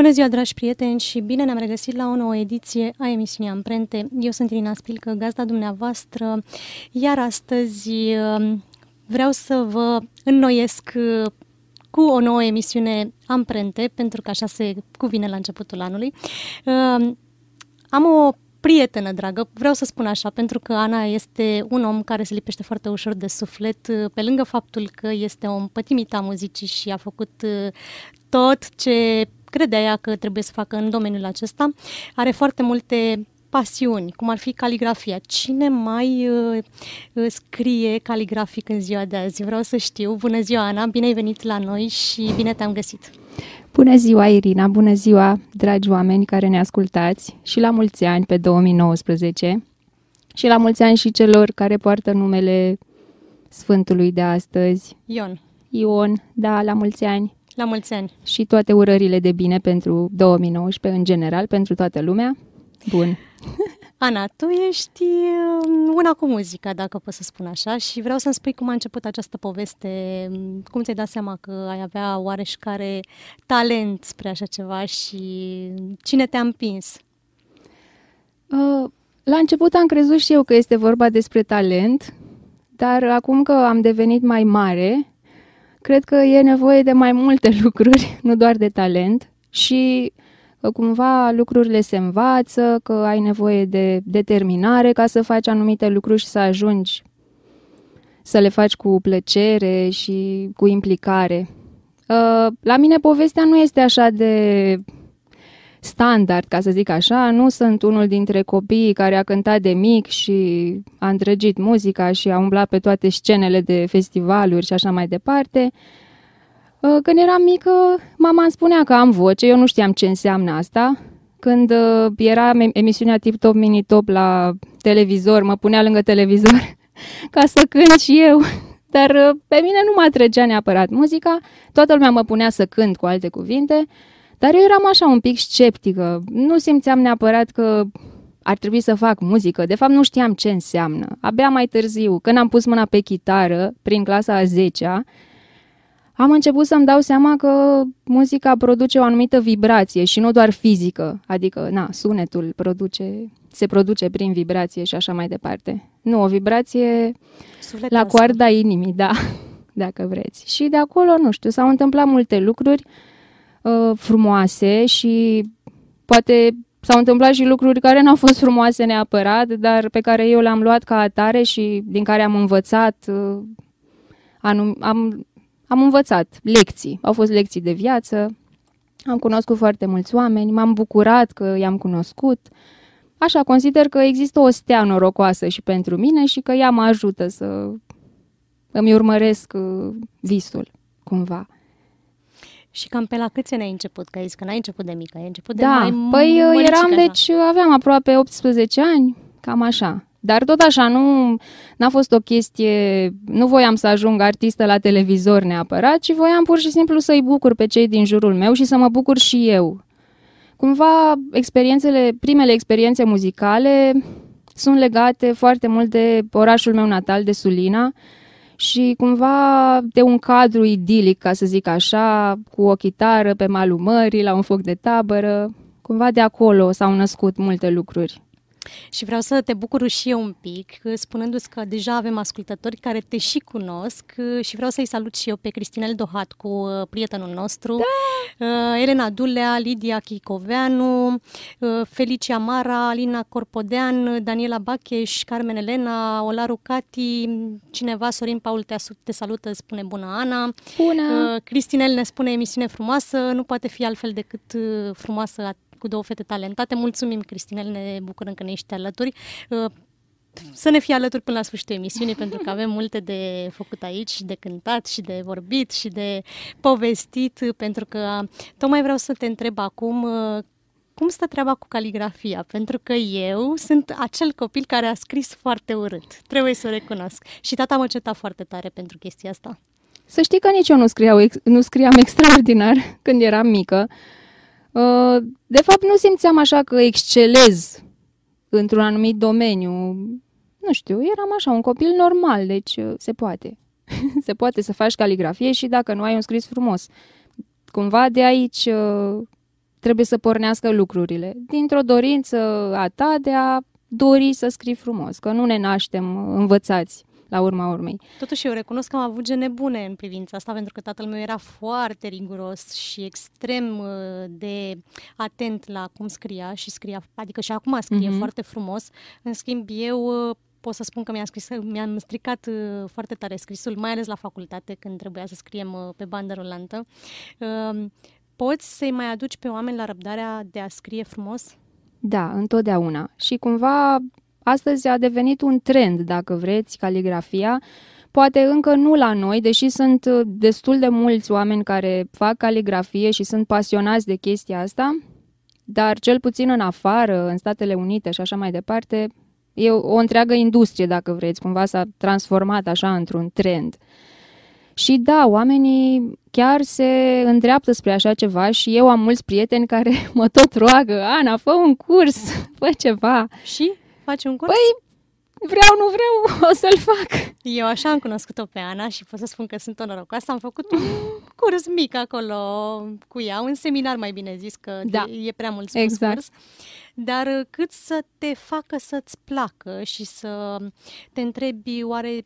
Bună ziua, dragi prieteni, și bine ne-am regăsit la o nouă ediție a emisiunii Amprente. Eu sunt Irina Spilcă, gazda dumneavoastră, iar astăzi uh, vreau să vă înnoiesc uh, cu o nouă emisiune Amprente, pentru că așa se cuvine la începutul anului. Uh, am o prietenă dragă, vreau să spun așa, pentru că Ana este un om care se lipește foarte ușor de suflet, pe lângă faptul că este o împătimită a muzicii și a făcut tot ce credea ea că trebuie să facă în domeniul acesta. Are foarte multe pasiuni, cum ar fi caligrafia. Cine mai uh, uh, scrie caligrafic în ziua de azi? Vreau să știu. Bună ziua, Ana, bine ai venit la noi și bine te-am găsit! Bună ziua, Irina! Bună ziua, dragi oameni care ne ascultați și la mulți ani pe 2019 și la mulți ani și celor care poartă numele Sfântului de astăzi. Ion. Ion, da, la mulți ani. La mulți ani! Și toate urările de bine pentru 2019 în general, pentru toată lumea. Bun! Ana, tu ești um, una cu muzica, dacă pot să spun așa, și vreau să-mi spui cum a început această poveste, cum ți-ai dat seama că ai avea oareșcare talent spre așa ceva și cine te-a împins? Uh, la început am crezut și eu că este vorba despre talent, dar acum că am devenit mai mare, cred că e nevoie de mai multe lucruri, nu doar de talent și că uh, cumva lucrurile se învață, că ai nevoie de determinare ca să faci anumite lucruri și să ajungi să le faci cu plăcere și cu implicare. Uh, la mine povestea nu este așa de standard, ca să zic așa, nu sunt unul dintre copiii care a cântat de mic și a îndrăgit muzica și a umblat pe toate scenele de festivaluri și așa mai departe. Ă, când eram mică, mama îmi spunea că am voce, eu nu știam ce înseamnă asta. Când ă, era emisiunea Tip Top Mini Top la televizor, mă punea lângă televizor ca să cânt și eu. Dar ă, pe mine nu mă atrăgea neapărat muzica, toată lumea mă punea să cânt cu alte cuvinte. Dar eu eram așa un pic sceptică, nu simțeam neapărat că ar trebui să fac muzică, de fapt nu știam ce înseamnă. Abia mai târziu, când am pus mâna pe chitară, prin clasa a 10-a, am început să-mi dau seama că muzica produce o anumită vibrație și nu doar fizică, adică, na, sunetul produce, se produce prin vibrație și așa mai departe. Nu, o vibrație Sufletul la coarda inimii, da, dacă vreți. Și de acolo, nu știu, s-au întâmplat multe lucruri, uh, frumoase și poate s-au întâmplat și lucruri care nu au fost frumoase neapărat, dar pe care eu le-am luat ca atare și din care am învățat uh, anum- am, am învățat lecții. Au fost lecții de viață, am cunoscut foarte mulți oameni, m-am bucurat că i-am cunoscut. Așa, consider că există o stea norocoasă și pentru mine și că ea mă ajută să îmi urmăresc uh, visul, cumva. Și cam pe la câți ani ai început? Că ai zis că n-ai început de mică, ai început de da, mai păi uh, eram, așa. deci uh, aveam aproape 18 ani, cam așa. Dar tot așa, nu a fost o chestie, nu voiam să ajung artistă la televizor neapărat, ci voiam pur și simplu să-i bucur pe cei din jurul meu și să mă bucur și eu. Cumva experiențele, primele experiențe muzicale sunt legate foarte mult de orașul meu natal, de Sulina, și cumva de un cadru idilic, ca să zic așa, cu o chitară pe malul mării, la un foc de tabără. Cumva de acolo s-au născut multe lucruri. Și vreau să te bucur și eu un pic, spunându-ți că deja avem ascultători care te și cunosc și vreau să-i salut și eu pe Cristinel Dohat cu uh, prietenul nostru, da! Uh, Elena Dulea, Lidia Chicoveanu, uh, Felicia Mara, Alina Corpodean, Daniela Bacheș, Carmen Elena, Olaru Cati, cineva, Sorin Paul te salută, spune bună Ana. Bună! Cristinel ne spune emisiune frumoasă, nu poate fi altfel decât frumoasă cu două fete talentate. Mulțumim, Cristina. ne bucurăm că ne ești alături. Uh, să ne fie alături până la sfârșitul emisiunii, pentru că avem multe de făcut aici, de cântat și de vorbit și de povestit, pentru că tocmai vreau să te întreb acum uh, cum stă treaba cu caligrafia? Pentru că eu sunt acel copil care a scris foarte urât, trebuie să o recunosc. Și tata mă ceta foarte tare pentru chestia asta. Să știi că nici eu nu, scriau, nu scriam extraordinar când eram mică. Uh, Uh, de fapt nu simțeam așa că excelez într-un anumit domeniu. Nu știu, eram așa, un copil normal, deci uh, se poate. se poate să faci caligrafie și dacă nu ai un scris frumos. Cumva de aici uh, trebuie să pornească lucrurile. Dintr-o dorință a ta de a dori să scrii frumos, că nu ne naștem învățați la urma urmei. Totuși eu recunosc că am avut gene bune în privința asta, pentru că tatăl meu era foarte riguros și extrem uh, de atent la cum scria și scria, adică și acum scrie mm-hmm. foarte frumos. În schimb, eu uh, pot să spun că mi-am, scris, mi-am stricat uh, foarte tare scrisul, mai ales la facultate, când trebuia să scriem pe bandă rulantă. Um, poți să-i mai aduci pe oameni la răbdarea de a scrie frumos? Da, întotdeauna. Și cumva Astăzi a devenit un trend, dacă vreți, caligrafia, poate încă nu la noi, deși sunt uh, destul de mulți oameni care fac caligrafie și sunt pasionați de chestia asta, dar cel puțin în afară, în Statele Unite și așa mai departe, e o întreagă industrie, dacă vreți, cumva s-a transformat așa într-un trend. Și da, oamenii chiar se îndreaptă spre așa ceva și eu am mulți prieteni care mă tot roagă, Ana, fă un curs, fă ceva. Și? Faci un curs? Păi, vreau, nu vreau, o să-l fac. Eu așa am cunoscut-o pe Ana și pot să spun că sunt o norocoasă. Am făcut un curs mic acolo cu ea, un seminar mai bine zis, că da. e prea mult spus exact. curs. Dar uh, cât să te facă să-ți placă și să te întrebi oare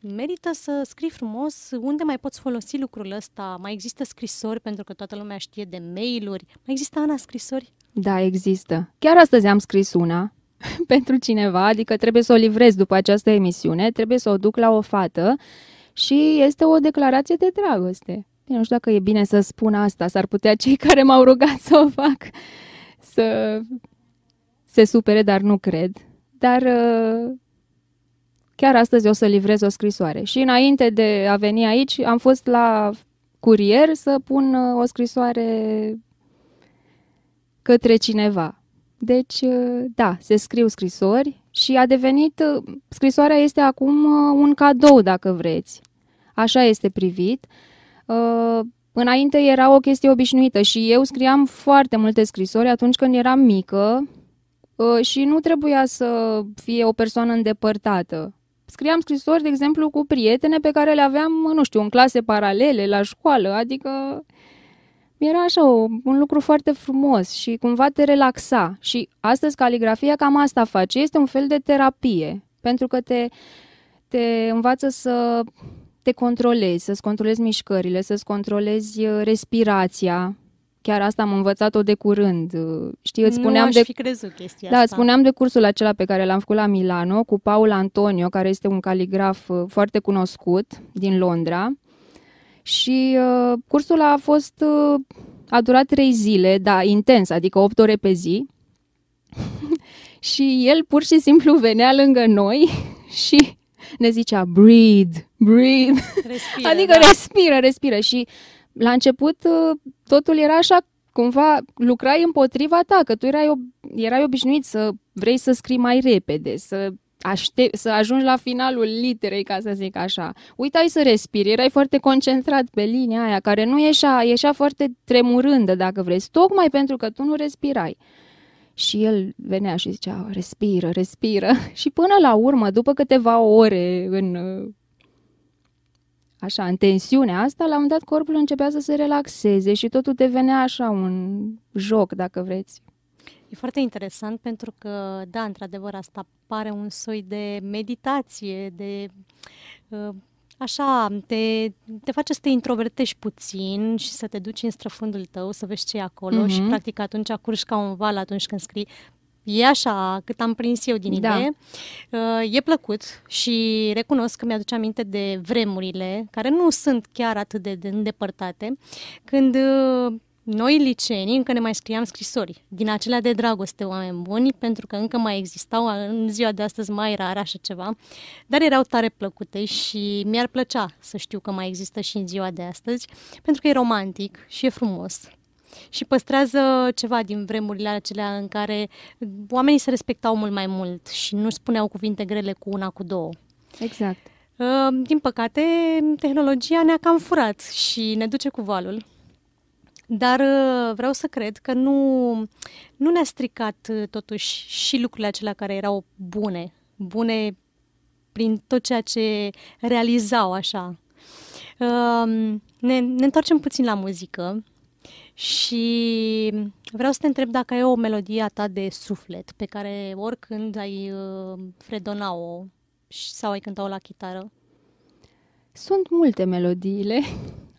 merită să scrii frumos, unde mai poți folosi lucrul ăsta? Mai există scrisori pentru că toată lumea știe de mail-uri? Mai există, Ana, scrisori? Da, există. Chiar astăzi am scris una pentru cineva, adică trebuie să o livrez după această emisiune, trebuie să o duc la o fată și este o declarație de dragoste. Eu nu știu dacă e bine să spun asta, s-ar putea cei care m-au rugat să o fac să se supere, dar nu cred. Dar uh, chiar astăzi o să livrez o scrisoare. Și înainte de a veni aici, am fost la curier să pun uh, o scrisoare către cineva. Deci, uh, da, se scriu scrisori și a devenit, uh, scrisoarea este acum uh, un cadou, dacă vreți. Așa este privit. Înainte era o chestie obișnuită și eu scriam foarte multe scrisori atunci când eram mică și nu trebuia să fie o persoană îndepărtată. Scriam scrisori, de exemplu, cu prietene pe care le aveam, nu știu, în clase paralele, la școală, adică era așa o, un lucru foarte frumos și cumva te relaxa. Și astăzi caligrafia cam asta face, este un fel de terapie, pentru că te, te învață să te controlezi, să-ți controlezi mișcările, să-ți controlezi uh, respirația. Chiar asta am învățat-o de curând. Uh, știi, îți spuneam nu de... fi crezut chestia da, asta. spuneam de cursul acela pe care l-am făcut la Milano cu Paul Antonio, care este un caligraf uh, foarte cunoscut din Londra și uh, cursul a fost uh, a durat trei zile, da, intens, adică 8 ore pe zi. și el pur și simplu venea lângă noi și ne zicea breathe, breathe. Respire, adică da. respiră, respiră și la început uh, totul era așa cumva lucrai împotriva ta, că tu erai, ob- erai obișnuit să vrei să scrii mai repede, să aștept, să ajungi la finalul literei, ca să zic așa. Uitai să respiri, erai foarte concentrat pe linia aia, care nu ieșea, ieșea foarte tremurândă, dacă vrei, tocmai pentru că tu nu respirai. Și el venea și zicea, respiră, respiră. și până la urmă, după câteva ore în așa, în tensiunea asta, la un dat corpul începea să se relaxeze și totul devenea așa un joc, dacă vreți. E foarte interesant pentru că, da, într-adevăr, asta pare un soi de meditație, de uh, așa, te, te face să te introvertești puțin și să te duci în străfundul tău, să vezi ce e acolo mm-hmm. și mhm. practic atunci curși ca un val atunci când scrii. E așa, cât am prins eu din da. idee. Uh, e plăcut și recunosc că mi-aduce aminte de vremurile, care nu sunt chiar atât de îndepărtate, când uh, noi liceenii încă ne mai scriam scrisori, din acelea de dragoste, oameni buni, pentru că încă mai existau, în ziua de astăzi mai rar așa ceva, dar erau tare plăcute și mi-ar plăcea să știu că mai există și în ziua de astăzi, pentru că e romantic și e frumos și păstrează ceva din vremurile acelea în care oamenii se respectau mult mai mult și nu spuneau cuvinte grele cu una, cu două. Exact. Ă, din păcate, tehnologia ne-a cam furat și ne duce cu valul dar uh, vreau să cred că nu, nu ne-a stricat uh, totuși și lucrurile acelea care erau bune, bune prin tot ceea ce realizau așa. Um, ne, ne întoarcem puțin la muzică și vreau să te întreb dacă e o melodie a ta de suflet pe care oricând ai uh, fredona-o sau ai cântat-o la chitară. Sunt multe melodiile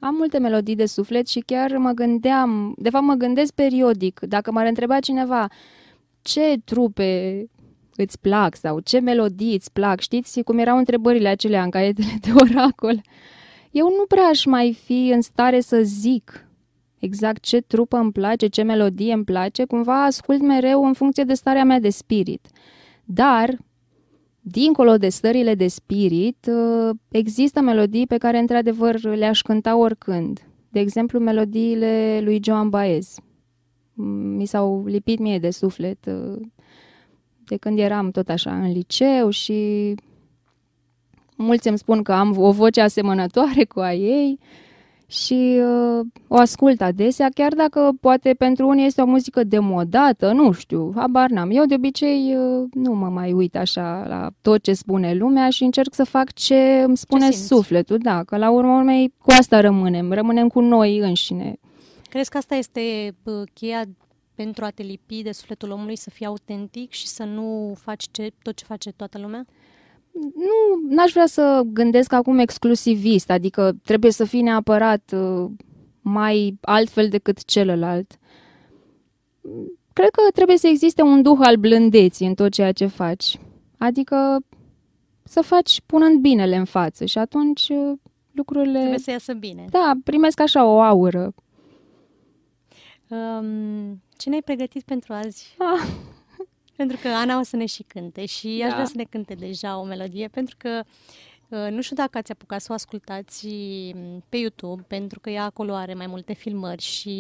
am multe melodii de suflet și chiar mă gândeam, de fapt mă gândesc periodic, dacă m-ar întreba cineva ce trupe îți plac sau ce melodii îți plac, știți cum erau întrebările acelea în caietele de oracol. Eu nu prea aș mai fi în stare să zic exact ce trupă îmi place, ce melodie îmi place, cumva ascult mereu în funcție de starea mea de spirit. Dar Dincolo de stările de spirit, uh, există melodii pe care într-adevăr le-aș cânta oricând. De exemplu, melodiile lui Joan Baez. Mm, mi s-au lipit mie de suflet uh, de când eram tot așa în liceu și mulți îmi spun că am o voce asemănătoare cu a ei. Uh, și uh, o ascult adesea, chiar dacă poate pentru unii este o muzică demodată, nu știu, habar n-am. Eu de obicei uh, nu mă mai uit așa la tot ce spune lumea și încerc să fac ce îmi spune ce sufletul, da, că la urmă urmei cu asta rămânem, rămânem cu noi înșine. Crezi că asta este uh, cheia pentru a te lipi de sufletul omului, să fii autentic și să nu faci ce, tot ce face toată lumea? nu, n-aș vrea să gândesc acum exclusivist, adică trebuie să fii neapărat uh, mai altfel decât celălalt. Cred că trebuie să existe un duh al blândeții în tot ceea ce faci. Adică să faci punând binele în față și atunci uh, lucrurile... Trebuie să iasă bine. Da, primesc așa o aură. Um, ce ne-ai pregătit pentru azi? Ah pentru că Ana o să ne și cânte și da. aș vrea da. să ne cânte deja o melodie, pentru că ă, nu știu dacă ați apucat să o ascultați pe YouTube, pentru că ea acolo are mai multe filmări și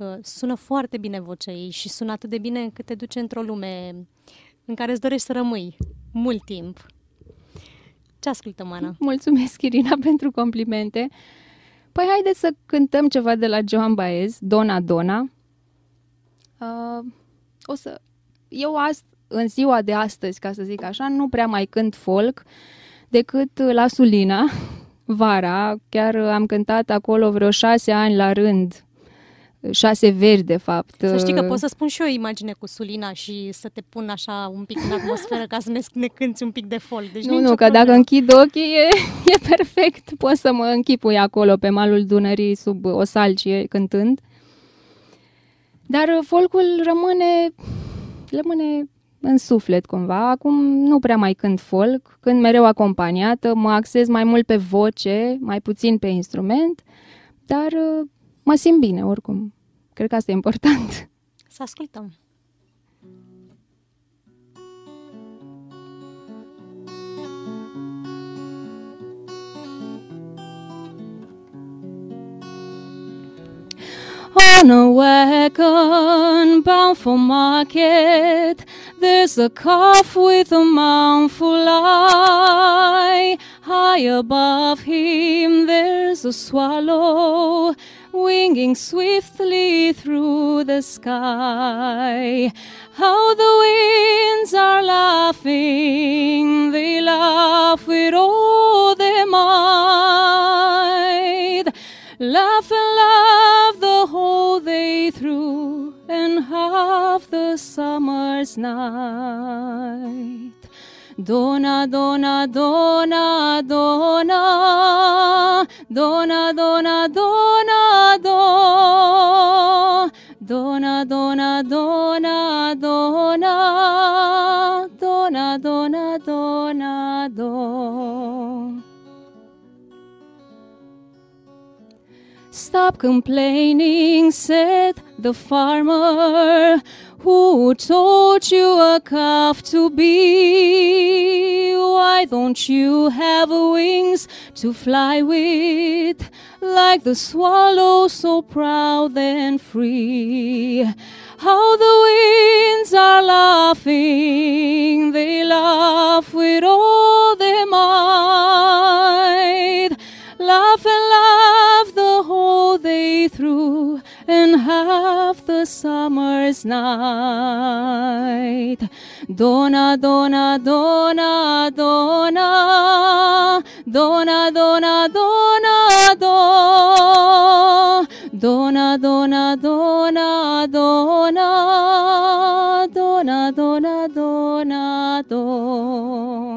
ă, sună foarte bine vocea ei și sună atât de bine încât te duce într-o lume în care îți dorești să rămâi mult timp. Ce ascultăm, Ana? Mulțumesc, Irina, pentru complimente. Păi haideți să cântăm ceva de la Joan Baez, Dona Dona. Uh, o să eu azi, în ziua de astăzi, ca să zic așa, nu prea mai cânt folk decât uh, la Sulina, vara. Chiar uh, am cântat acolo vreo șase ani la rând, șase veri, de fapt. Să știi că uh, pot să spun și eu imagine cu Sulina și să te pun așa un pic în atmosferă ca să ne, ne cânti un pic de folk. Deci nu, nu, că dacă închid ochii e, e perfect. Poți să mă închipui acolo pe malul Dunării sub o salcie cântând. Dar folcul rămâne rămâne în suflet cumva. Acum nu prea mai cânt folk, când mereu acompaniată, mă axez mai mult pe voce, mai puțin pe instrument, dar uh, mă simt bine oricum. Cred că asta e important. Să ascultăm. On a wagon bound for market, there's a calf with a mournful eye. High above him, there's a swallow winging swiftly through the sky. How the winds are laughing, they laugh with all their might. Laugh and laugh the whole day through, and half the summer's night. Dona, dona, dona, dona, dona, dona, dona, dona. Stop complaining, said the farmer. Who taught you a calf to be? Why don't you have wings to fly with? Like the swallow, so proud and free. How the winds are laughing, they laugh with all their might laugh and laugh the whole day through and half the summer's night. Donna, donna, donna, donna, donna, donna, donna, donna, donna, donna, donna, donna, donna, donna, donna, donna.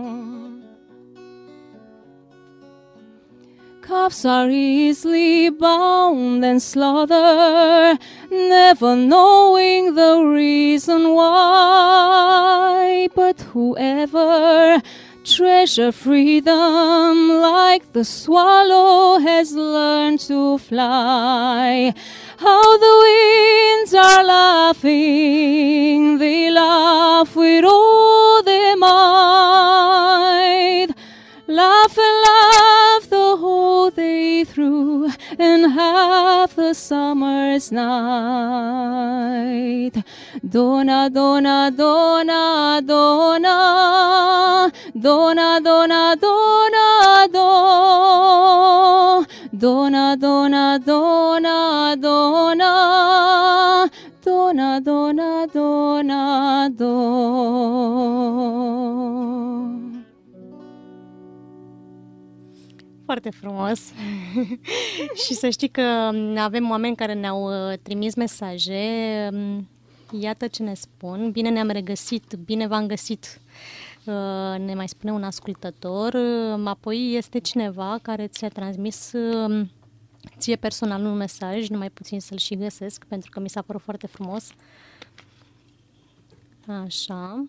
Calves are easily bound and slaughtered, never knowing the reason why. But whoever treasure freedom like the swallow has learned to fly. How the winds are laughing, they laugh with all their might laugh and laugh the whole day through and half the summer's night. Dona, dona, dona, dona, dona, dona, dona, dona, dona, dona, dona, dona, dona, dona, dona, foarte frumos și să știi că mm, avem oameni care ne-au uh, trimis mesaje. Mm, iată ce ne spun. Bine ne-am regăsit, bine v-am găsit uh, ne mai spune un ascultător, uh, apoi este cineva care ți-a transmis ție personal un mesaj, numai puțin să-l și găsesc, pentru că mi s-a părut foarte frumos. Așa.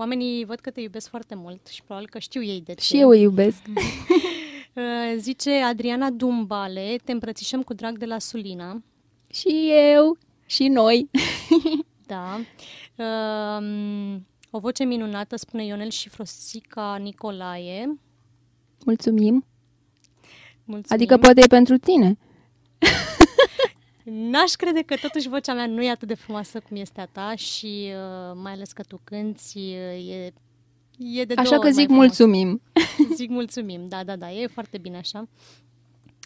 Oamenii văd că te iubesc foarte mult și probabil că știu ei de ce. Și eu îi iubesc. Uh, zice Adriana Dumbale, te îmbrățișăm cu drag de la Sulina. Și eu, și noi. da. Um, o voce minunată, spune Ionel și Frosica Nicolae. Mulțumim. Mulțumim. Adică poate e pentru tine. N-aș crede că totuși vocea mea nu e atât de frumoasă cum este a ta și uh, mai ales că tu cânti, uh, e, e de Așa că zic mulțumim. Zic mulțumim, da, da, da, e foarte bine așa.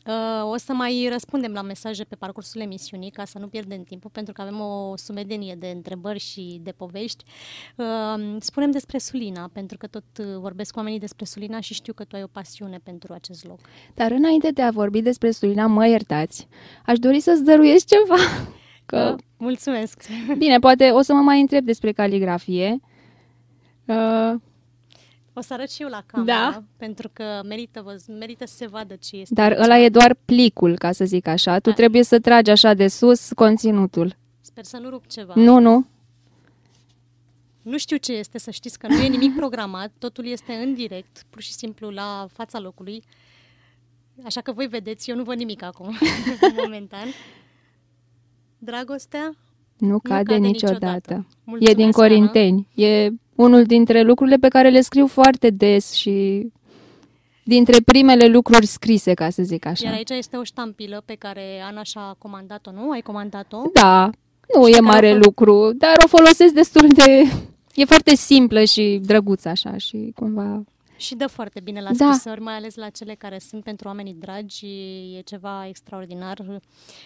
Uh, o să mai răspundem la mesaje pe parcursul emisiunii ca să nu pierdem timpul, pentru că avem o sumedenie de întrebări și de povești. Uh, spunem despre Sulina, pentru că tot uh, vorbesc cu oamenii despre Sulina și știu că tu ai o pasiune pentru acest loc. Dar înainte de a vorbi despre Sulina, mă iertați, aș dori să-ți dăruiesc ceva. Că... Mulțumesc! Bine, poate o să mă mai întreb despre caligrafie. Uh... O să arăt și eu la da? camera, da. pentru că merită, vă, merită să se vadă ce este. Dar aici. ăla e doar plicul, ca să zic așa. Tu da. trebuie să tragi așa de sus conținutul. Sper să nu rup ceva. Nu, nu. Nu știu ce este, să știți că nu e nimic programat, totul este în direct, pur și simplu la fața locului. Așa că voi vedeți, eu nu văd nimic acum, momentan. Dragostea? Nu cade, nu cade niciodată. niciodată. e din Corinteni. Ana. E unul dintre lucrurile pe care le scriu foarte des și dintre primele lucruri scrise, ca să zic așa. Iar aici este o ștampilă pe care Ana și-a comandat-o, nu? Ai comandat-o? Da, nu și e mare o... lucru, dar o folosesc destul de... E foarte simplă și drăguță așa și cumva și dă foarte bine la da. scrisori, mai ales la cele care sunt pentru oamenii dragi, e ceva extraordinar.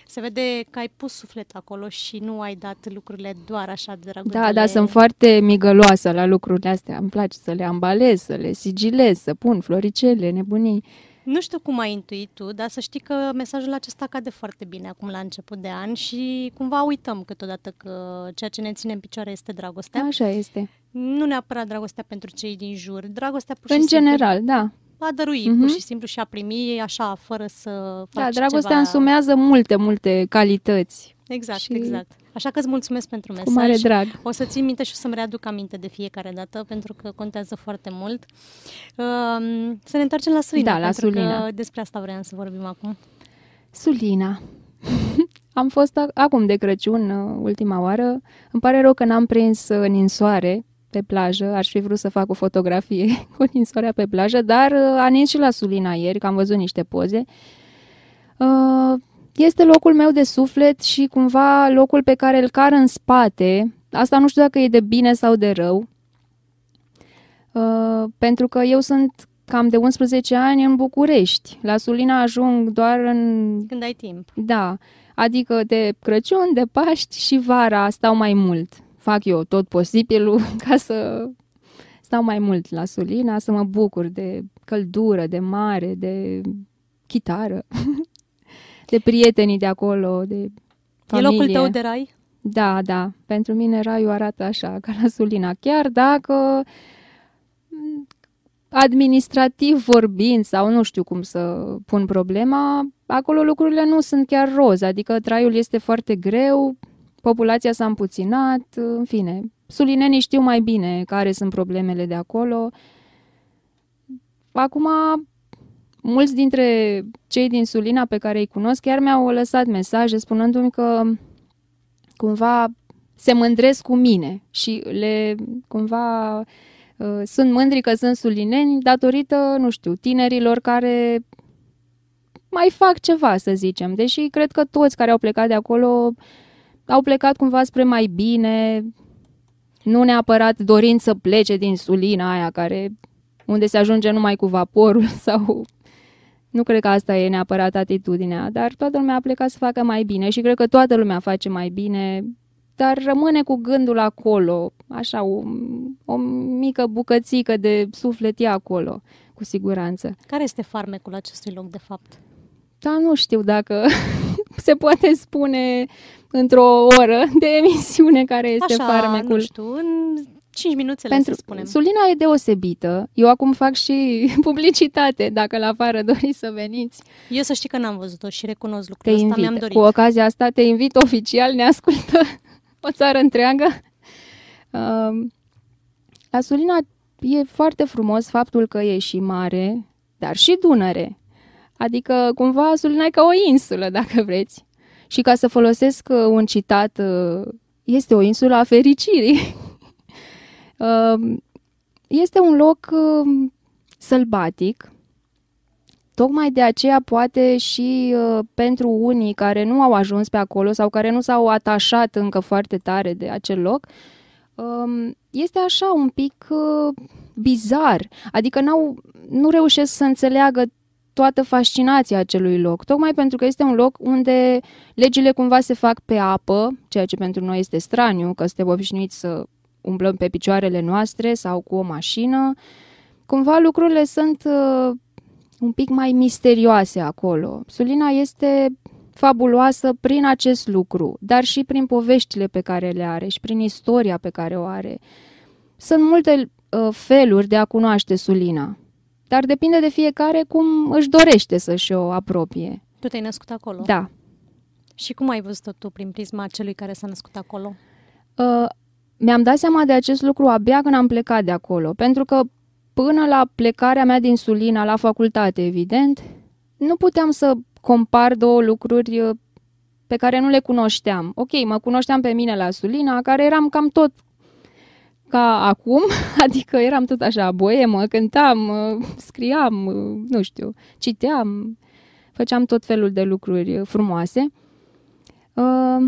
Se vede că ai pus suflet acolo și nu ai dat lucrurile doar așa de dragul. Da, da, sunt foarte migăloasă la lucrurile astea. Îmi place să le ambalez, să le sigilez, să pun floricele, nebunii. Nu știu cum ai intuit tu, dar să știi că mesajul acesta cade foarte bine acum la început de an și cumva uităm câteodată că ceea ce ne ține în picioare este dragostea. Așa este. Nu neapărat dragostea pentru cei din jur, dragostea pur și În simplu, general, da. A dărui uh-huh. pur mhm. și simplu și a primi așa, fără să da, faci Da, dragostea ceva... însumează multe, multe calități. Exact, și... exact. Așa că îți mulțumesc pentru mesaj. Cu mare drag. O să țin minte și o să-mi readuc aminte de fiecare dată, pentru că contează foarte mult. Să ne întoarcem la Sulina, da, la pentru Sulina. că despre asta vreau să vorbim acum. Sulina. Am fost acum de Crăciun, uh, ultima oară. Îmi pare rău că n-am prins uh, ninsoare pe plajă. Aș fi vrut să fac o fotografie cu ninsoarea pe plajă, dar uh, a nins și la Sulina ieri, că am văzut niște poze. Uh, este locul meu de suflet și cumva locul pe care îl car în spate. Asta nu știu dacă e de bine sau de rău, uh, pentru că eu sunt cam de 11 ani în București. La Sulina ajung doar în... Când ai timp. Da, adică de Crăciun, de Paști și vara stau mai mult. Fac eu tot posibilul ca să stau mai mult la Sulina, să mă bucur de căldură, de mare, de chitară. de prietenii de acolo, de familie. E locul tău de rai? Da, da. Pentru mine raiul arată așa, ca la Sulina. Chiar dacă mm, administrativ vorbind sau nu știu cum să pun problema, acolo lucrurile nu sunt chiar roz, adică traiul este foarte greu, populația s-a împuținat, în fine. Sulinenii știu mai bine care sunt problemele de acolo. Acum Mulți dintre cei din Sulina pe care îi cunosc chiar mi-au lăsat mesaje spunându-mi că cumva se mândresc cu mine și le cumva uh, sunt mândri că sunt sulineni datorită, nu știu, tinerilor care mai fac ceva, să zicem. Deși cred că toți care au plecat de acolo au plecat cumva spre mai bine, nu neapărat dorind să plece din Sulina aia care unde se ajunge numai cu vaporul sau nu cred că asta e neapărat atitudinea, dar toată lumea a plecat să facă mai bine și cred că toată lumea face mai bine, dar rămâne cu gândul acolo, așa, o, o mică bucățică de suflet e acolo, cu siguranță. Care este farmecul acestui loc, de fapt? Da, nu știu dacă se poate spune într-o oră de emisiune care este Așa, farmecul. nu știu, în 5 minuțele, Pentru, să spunem. Sulina e deosebită. Eu acum fac și publicitate, dacă la afară doriți să veniți. Eu să știi că n-am văzut-o și recunosc lucrul te ăsta, invit. mi-am dorit. Cu ocazia asta te invit oficial, ne ascultă o țară întreagă. Uh, la Sulina e foarte frumos faptul că e și mare, dar și Dunăre. Adică, cumva, Sulina e ca o insulă, dacă vreți. Și ca să folosesc uh, un citat, uh, este o insulă a fericirii. Ehm, este un loc ehm, sălbatic, Tocmai de aceea, poate și ehm, pentru unii care nu au ajuns pe acolo sau care nu s-au atașat încă foarte tare de acel loc, este așa un pic bizar. Adică n-au, nu reușesc să înțeleagă toată fascinația acelui loc, tocmai pentru că este un loc unde legile cumva se fac pe apă, ceea ce pentru noi este straniu, că suntem obișnuiți să umblăm pe picioarele noastre sau cu o mașină. Cumva lucrurile sunt uh, un pic mai misterioase acolo. Sulina este fabuloasă prin acest lucru, dar și prin poveștile pe care le are și prin istoria pe care o are. Sunt multe uh, feluri de a cunoaște Sulina, dar depinde de fiecare cum își dorește să-și o apropie. Tu te-ai născut acolo? Da. Și cum ai văzut-o tu prin prisma celui care s-a născut acolo? Uh, mi-am dat seama de acest lucru abia când am plecat de acolo, pentru că până la plecarea mea din Sulina la facultate, evident, nu puteam să compar două lucruri uh, pe care nu le cunoșteam. Ok, mă cunoșteam pe mine la Sulina, care eram cam tot ca acum, adică eram tot așa boemă, cântam, scriam, nu știu, citeam, făceam tot felul de lucruri frumoase. Uh,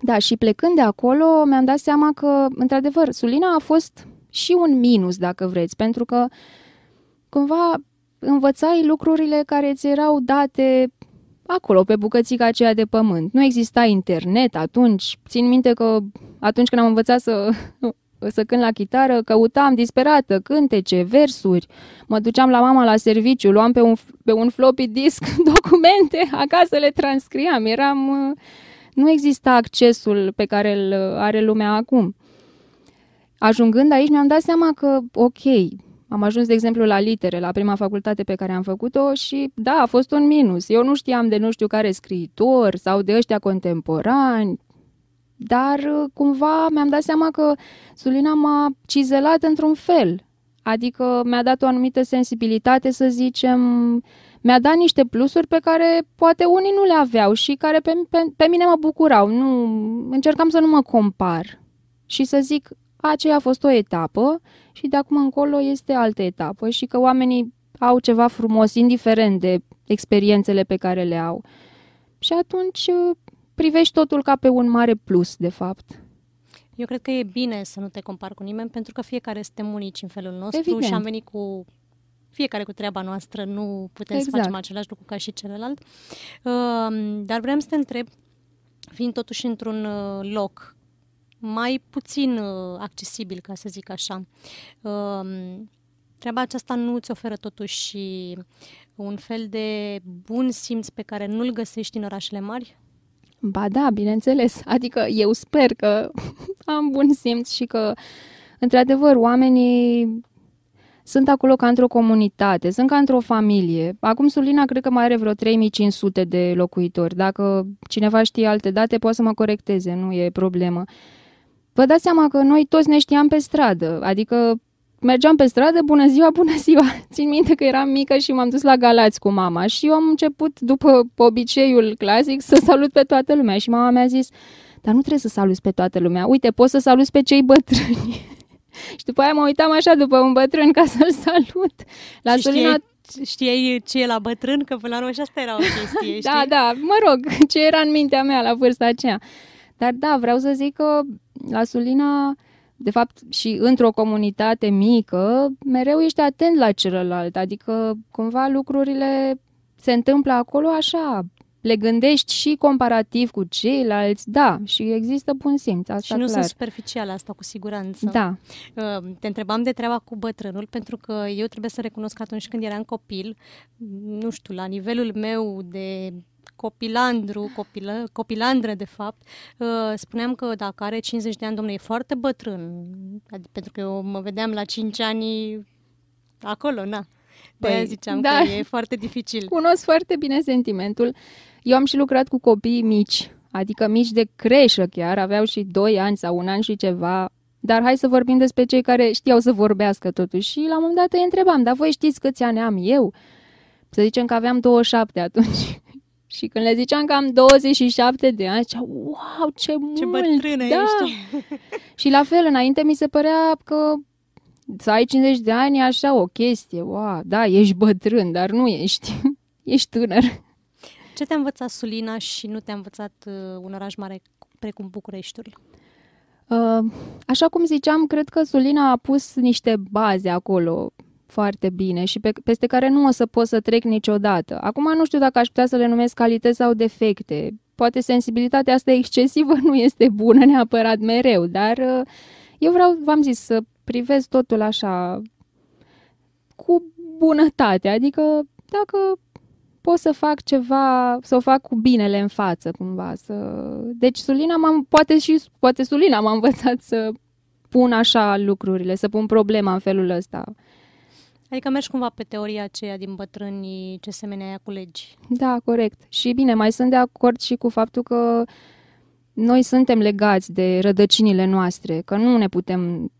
da, și plecând de acolo mi-am dat seama că, într-adevăr, Sulina a fost și un minus, dacă vreți, pentru că cumva învățai lucrurile care ți erau date acolo, pe bucățica aceea de pământ. Nu exista internet atunci. Țin minte că atunci când am învățat să, să cânt la chitară, căutam disperată cântece, versuri. Mă duceam la mama la serviciu, luam pe un, pe un floppy disk documente, acasă le transcriam. Eram uh, nu exista accesul pe care îl uh, are lumea acum. Ajungând aici mi-am dat seama că, ok, am ajuns, de exemplu, la litere, la prima facultate pe care am făcut-o și, da, a fost un minus. Eu nu știam de nu știu care scriitor sau de ăștia contemporani, dar uh, cumva mi-am dat seama că Sulina m-a cizelat într-un fel. Adică mi-a dat o anumită sensibilitate, să zicem, mi-a dat niște plusuri pe care poate unii nu le aveau și care pe, pe, pe mine mă bucurau. Nu, încercam să nu mă compar și să zic, aceea a fost o etapă și de acum încolo este altă etapă și că oamenii au ceva frumos, indiferent de experiențele pe care le au. Și atunci uh, privești totul ca pe un mare plus, de fapt. Eu cred că e bine să nu te compari cu nimeni, pentru că fiecare suntem unici în felul nostru Evident. și am venit cu fiecare cu treaba noastră, nu putem exact. să facem același lucru ca și celălalt. Ehm, dar vreau să te întreb, fiind totuși într-un uh, loc mai puțin uh, accesibil, ca să zic așa, ehm, treaba aceasta nu îți oferă totuși un fel de bun simț pe care nu-l găsești în orașele mari? Ba da, bineînțeles. Adică eu sper că am bun simț și că, într-adevăr, oamenii sunt acolo ca într-o comunitate, sunt ca într-o familie. Acum Sulina cred că mai are vreo 3500 de locuitori. Dacă cineva știe alte date, poate să mă corecteze, nu e problemă. Vă dați seama că noi toți ne știam pe stradă, adică mergeam pe stradă, bună ziua, bună ziua. Țin minte că eram mică și m-am dus la Galați cu mama și eu am început, după obiceiul clasic, să salut pe toată lumea și mama mi-a zis, dar nu trebuie să saluți pe toată lumea, uite, poți să saluți pe cei bătrâni. și după aia mă uitam așa după un bătrân ca să-l salut. La și Solina știai, știai ce e la bătrân? Că până la urmă și asta era o chestie, da, știi? da, da, mă rog, ce era în mintea mea la vârsta aceea. Dar da, vreau să zic că la Sulina, de fapt, și într-o comunitate mică, mereu ești atent la celălalt. Adică, cumva, lucrurile se întâmplă acolo așa, le gândești și comparativ cu ceilalți, da, și există bun simț, asta Și nu clar. sunt superficiale asta, cu siguranță. Da. Uh, te întrebam de treaba cu bătrânul, pentru că eu trebuie să recunosc că atunci când eram copil, nu știu, la nivelul meu de copilandru, copilă, copilandră de fapt, uh, spuneam că dacă are 50 de ani, domnule, e foarte bătrân, adică, pentru că eu mă vedeam la 5 ani acolo, na. De păi, ziceam da, că e foarte dificil. Cunosc foarte bine sentimentul. Uh, eu am și lucrat cu copii mici, adică mici de creșă chiar, aveau și 2 ani sau un an și ceva, dar hai să vorbim despre cei care știau să vorbească totuși și la un moment dat îi întrebam, dar voi știți câți ani am eu? Să zicem că aveam 27 atunci. și când le ziceam că am 27 de ani, ziceam, wow, ce, ce mult! Ce bătrână da! ești! și la fel, înainte mi se părea că să ai 50 de ani e așa o chestie, wow, da, ești bătrân, dar nu ești, ești tânăr. Ce te-a învățat Sulina și nu te-a învățat uh, un oraș mare precum Bucureștiul? Uh, așa cum ziceam, cred că Sulina a pus niște baze acolo foarte bine și pe, peste care nu o să pot să trec niciodată. Acum nu știu dacă aș putea să le numesc calități sau defecte. Poate sensibilitatea asta excesivă nu este bună neapărat mereu, dar uh, eu vreau, v-am zis, să privesc totul așa cu bunătate, adică dacă pot să fac ceva, să o fac cu binele în față, cumva. Să... Deci Sulina m-am, poate și, poate Sulina m-a învățat să pun așa lucrurile, să pun problema în felul ăsta. Adică mergi cumva pe teoria aceea din bătrânii ce semenea legi. Da, corect. Și bine, mai sunt de acord și cu faptul că noi suntem legați de rădăcinile noastre, că nu ne putem...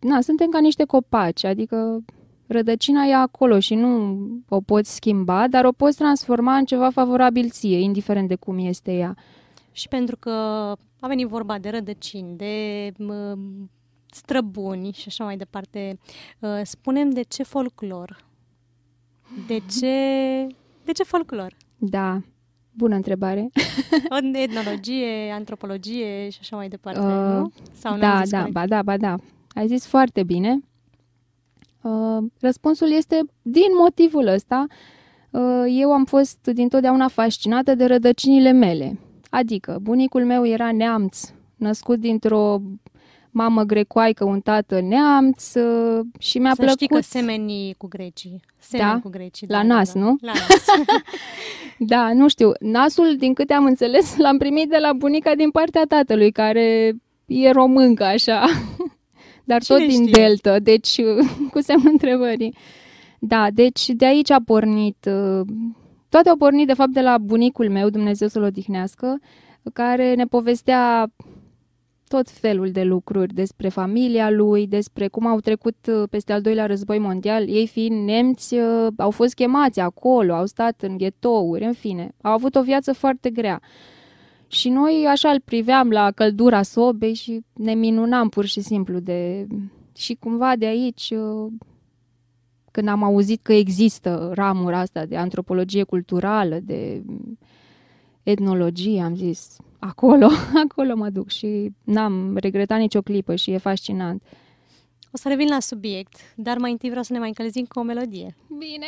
Na, suntem ca niște copaci, adică Rădăcina e acolo și nu o poți schimba, dar o poți transforma în ceva favorabil ție, indiferent de cum este ea. Și pentru că a venit vorba de rădăcini, de străbuni și așa mai departe, ă, spunem de ce folclor? De ce, de ce folclor? Da, bună întrebare. Etnologie, antropologie și așa mai departe, uh, nu? Sau da, da, ba da, ba da. Ai zis foarte bine. Uh, răspunsul este din motivul ăsta. Uh, eu am fost dintotdeauna fascinată de rădăcinile mele. Adică, bunicul meu era neamț, născut dintr-o mamă grecoaică, un tată neamț uh, și mi-a Să plăcut... știi că semenii cu grecii. semeni da? cu grecii. La da, da, nas, da. nu? La nas. da, nu știu. Nasul, din câte am înțeles, l-am primit de la bunica din partea tatălui, care e româncă, așa. dar Cine tot din știe? Delta, deci cu semnul întrebării. Da, deci de aici a pornit, uh, toate au pornit de fapt de la bunicul meu, Dumnezeu să-l odihnească, care ne povestea tot felul de lucruri despre familia lui, despre cum au trecut uh, peste al doilea război mondial. Ei fiind nemți, uh, au fost chemați acolo, au stat în ghetouri, în fine, au avut o viață foarte grea. Și noi așa îl priveam la căldura sobei și ne minunam pur și simplu de... Și cumva de aici, uh, când am auzit că există ramura asta de antropologie culturală, de etnologie, am zis, acolo, acolo mă duc și n-am regretat nicio clipă și e fascinant. O să revin la subiect, dar mai întâi vreau să ne mai încălzim cu o melodie. Bine!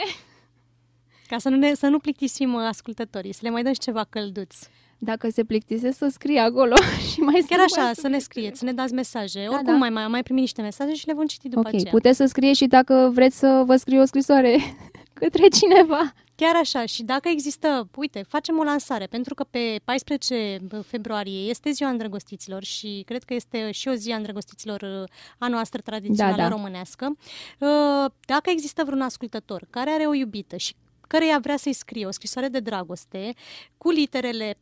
Ca să nu, ne, să nu plictisim uh, ascultătorii, să le mai dăm și ceva călduți dacă se plictisesc să scrie acolo și mai Chiar așa, mai să ne scrieți, să ne dați mesaje. Da, Oricum da. mai, mai, mai primi niște mesaje și le vom citi după okay. aceea. Puteți să scrie și dacă vreți să vă scriu o scrisoare către cineva. Chiar așa, și dacă există, uite, facem o lansare, pentru că pe 14 februarie este ziua îndrăgostiților și cred că este și o zi a îndrăgostiților uh, a noastră tradițională da, da. românească. Uh, dacă există vreun ascultător care are o iubită și căreia vrea să-i scrie o scrisoare de dragoste cu literele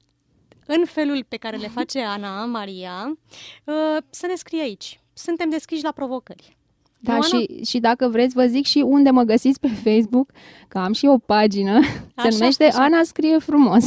în felul pe care le face Ana, Maria, uh, să ne scrie aici. Suntem deschiși la provocări. Da, Ioana? și, și dacă vreți, vă zic și unde mă găsiți pe Facebook, că am și o pagină, așa, se numește așa. Ana Scrie Frumos.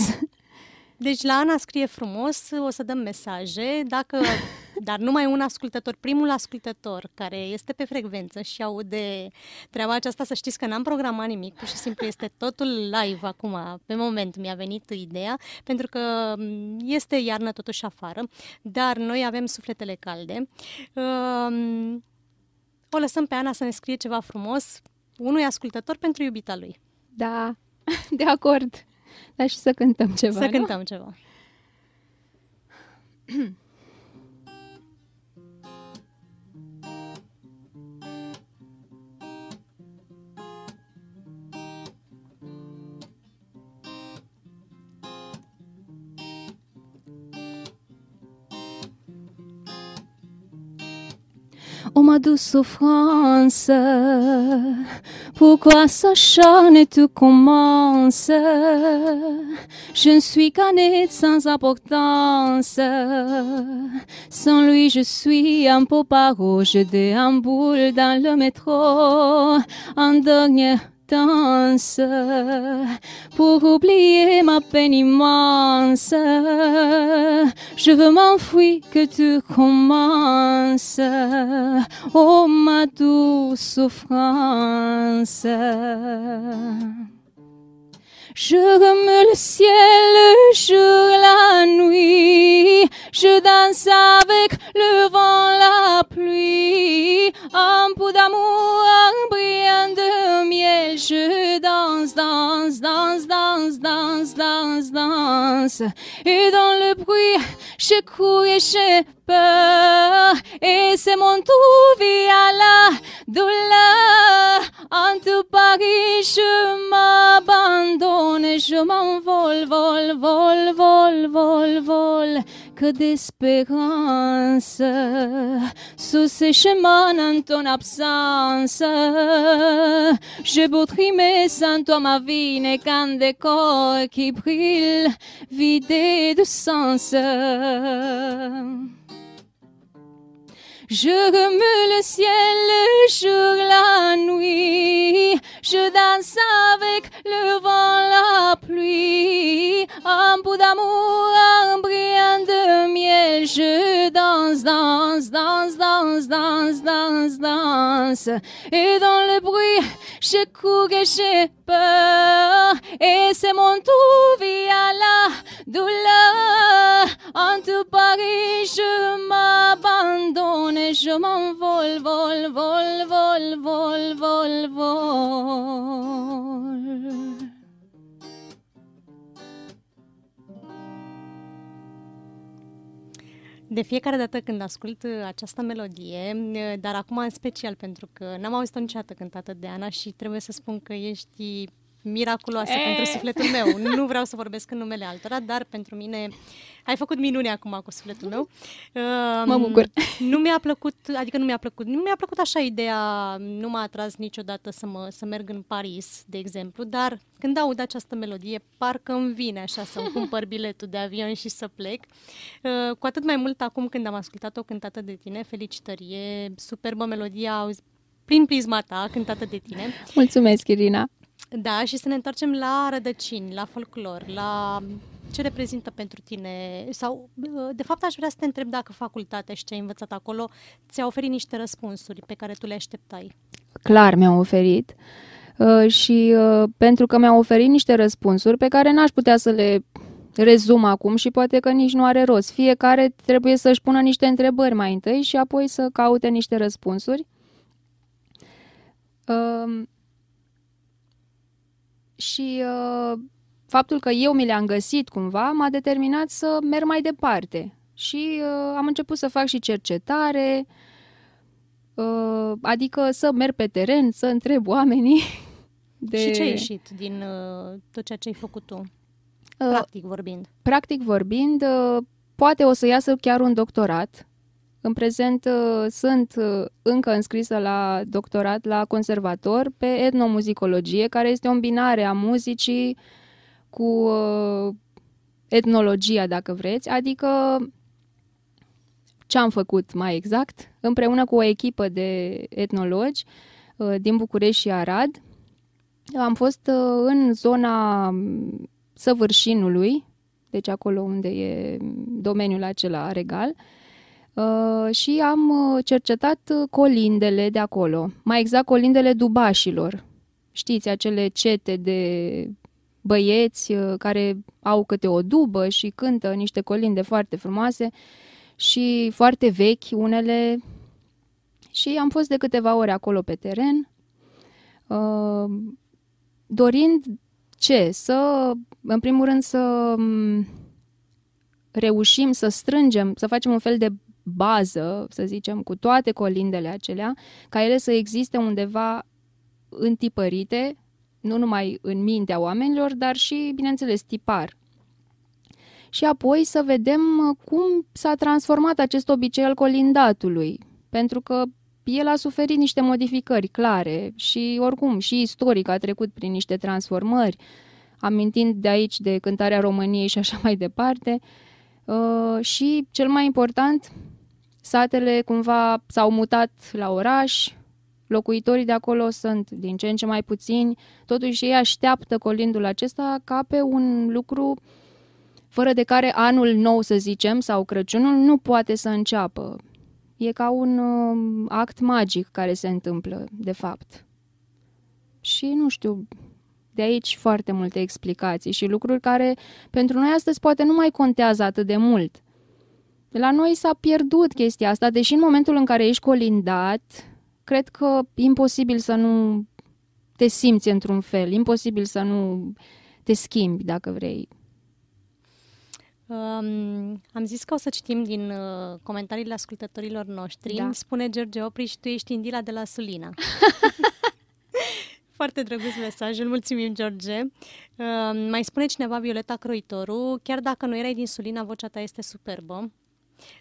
Deci la Ana Scrie Frumos o să dăm mesaje, dacă Dar numai un ascultător, primul ascultător care este pe frecvență și aude treaba aceasta, să știți că n-am programat nimic, pur și simplu este totul live acum, pe moment mi-a venit ideea, pentru că este iarnă totuși afară, dar noi avem sufletele calde. O lăsăm pe Ana să ne scrie ceva frumos unui ascultător pentru iubita lui. Da, de acord. Dar și să cântăm ceva, Să nu? cântăm ceva. Oh ma douce souffrance, pourquoi s'acharne et tout commence Je ne suis qu'un être sans importance. Sans lui, je suis un pot rouge je déambule dans le métro. En dernier pour oublier ma peine immense. Je veux m'enfuir que tu commences, oh ma douce souffrance. Je remue le ciel le jour, la nuit. Je danse avec le vent, la pluie. Un peu d'amour, un brillant de miel. Je danse, danse, danse, danse, danse, danse, danse. Et dans le bruit, je cours et je et c'est mon tour via la douleur. En tout Paris, je m'abandonne et je m'envole, vole, vole, vole, vole, vol. Que d'espérance sous ces chemins en ton absence. Je beau mais sans toi, ma vie n'est qu'un décor qui brille, vidé de sens. Je remue le ciel le jour, la nuit. Je danse avec le vent, la pluie. Un bout d'amour, un brillant de miel. Je danse, danse, danse, danse, danse, danse, danse. Et dans le bruit, je cours et j'ai peur. Et c'est mon tour via la douleur. En tout Paris, je m'abandonne. ne jumăm vol, vol, vol, vol, vol, vol, vol. De fiecare dată când ascult uh, această melodie, uh, dar acum în special pentru că n-am auzit-o niciodată cântată de Ana și trebuie să spun că ești miraculoasă e. Eh. pentru sufletul meu. Nu vreau să vorbesc în numele altora, dar pentru mine ai făcut minune acum cu sufletul meu. Mm. Mă bucur. Nu mi-a plăcut, adică nu mi-a plăcut, nu mi-a plăcut așa ideea, nu m-a atras niciodată să, mă, să merg în Paris, de exemplu, dar când aud această melodie, parcă îmi vine așa să-mi cumpăr biletul de avion și să plec. Uh, cu atât mai mult acum când am ascultat-o cântată de tine, felicitări, e superbă melodia, prin prisma ta, cântată de tine. Mulțumesc, Irina! Da, și să ne întoarcem la rădăcini, la folclor, la ce reprezintă pentru tine? Sau, de fapt, aș vrea să te întreb dacă facultatea și ce ai învățat acolo ți-a oferit niște răspunsuri pe care tu le așteptai. Clar mi-au oferit. Uh, și uh, pentru că mi-au oferit niște răspunsuri pe care n-aș putea să le rezum acum și poate că nici nu are rost. Fiecare trebuie să-și pună niște întrebări mai întâi și apoi să caute niște răspunsuri. Uh, și uh, faptul că eu mi le-am găsit cumva m-a determinat să merg mai departe. Și uh, am început să fac și cercetare, uh, adică să merg pe teren, să întreb oamenii. De... Și ce ai ieșit din uh, tot ceea ce ai făcut tu, uh, practic vorbind? Practic vorbind, uh, poate o să iasă chiar un doctorat, în prezent uh, sunt uh, încă înscrisă la doctorat la conservator pe etnomuzicologie, care este o binare a muzicii cu uh, etnologia, dacă vreți, adică ce am făcut mai exact, împreună cu o echipă de etnologi din București și Arad. Am fost în zona Săvârșinului, deci acolo unde e domeniul acela regal, uh, Uh, și am uh, cercetat uh, colindele de acolo, mai exact colindele Dubașilor. Știți, acele cete de băieți care au câte o dubă și cântă niște colinde foarte frumoase și foarte vechi unele. Și am fost de câteva ore acolo pe teren, dorind ce? Să, în primul rând, să mm, reușim să strângem, să facem un fel de bază, să zicem, cu toate colindele acelea, ca ele să existe undeva întipărite, nu numai în mintea oamenilor, dar și, bineînțeles, tipar. Și apoi să vedem cum s-a transformat acest obicei al colindatului, pentru că el a suferit niște modificări clare și, oricum, și istoric a trecut prin niște transformări, amintind de aici de cântarea României și așa mai departe. Uh, și, cel mai important, satele cumva s-au mutat la oraș, locuitorii de acolo sunt din ce în ce mai puțini, totuși ei așteaptă colindul acesta ca pe un lucru fără de care anul nou, să zicem, sau Crăciunul nu poate să înceapă. E ca un uh, act magic care se întâmplă, de fapt. Și nu știu, de aici foarte multe explicații și lucruri care pentru noi astăzi poate nu mai contează atât de mult – la noi s-a pierdut chestia asta, deși în momentul în care ești colindat, cred că imposibil să nu te simți într-un fel, imposibil să nu te schimbi dacă vrei. Um, am zis că o să citim din uh, comentariile ascultătorilor noștri. Da. Spune George Opriș, tu ești Indila de la Sulina. Foarte drăguț mesajul, mulțumim, George. Uh, mai spune cineva, Violeta Croitoru, chiar dacă nu erai din Sulina, vocea ta este superbă.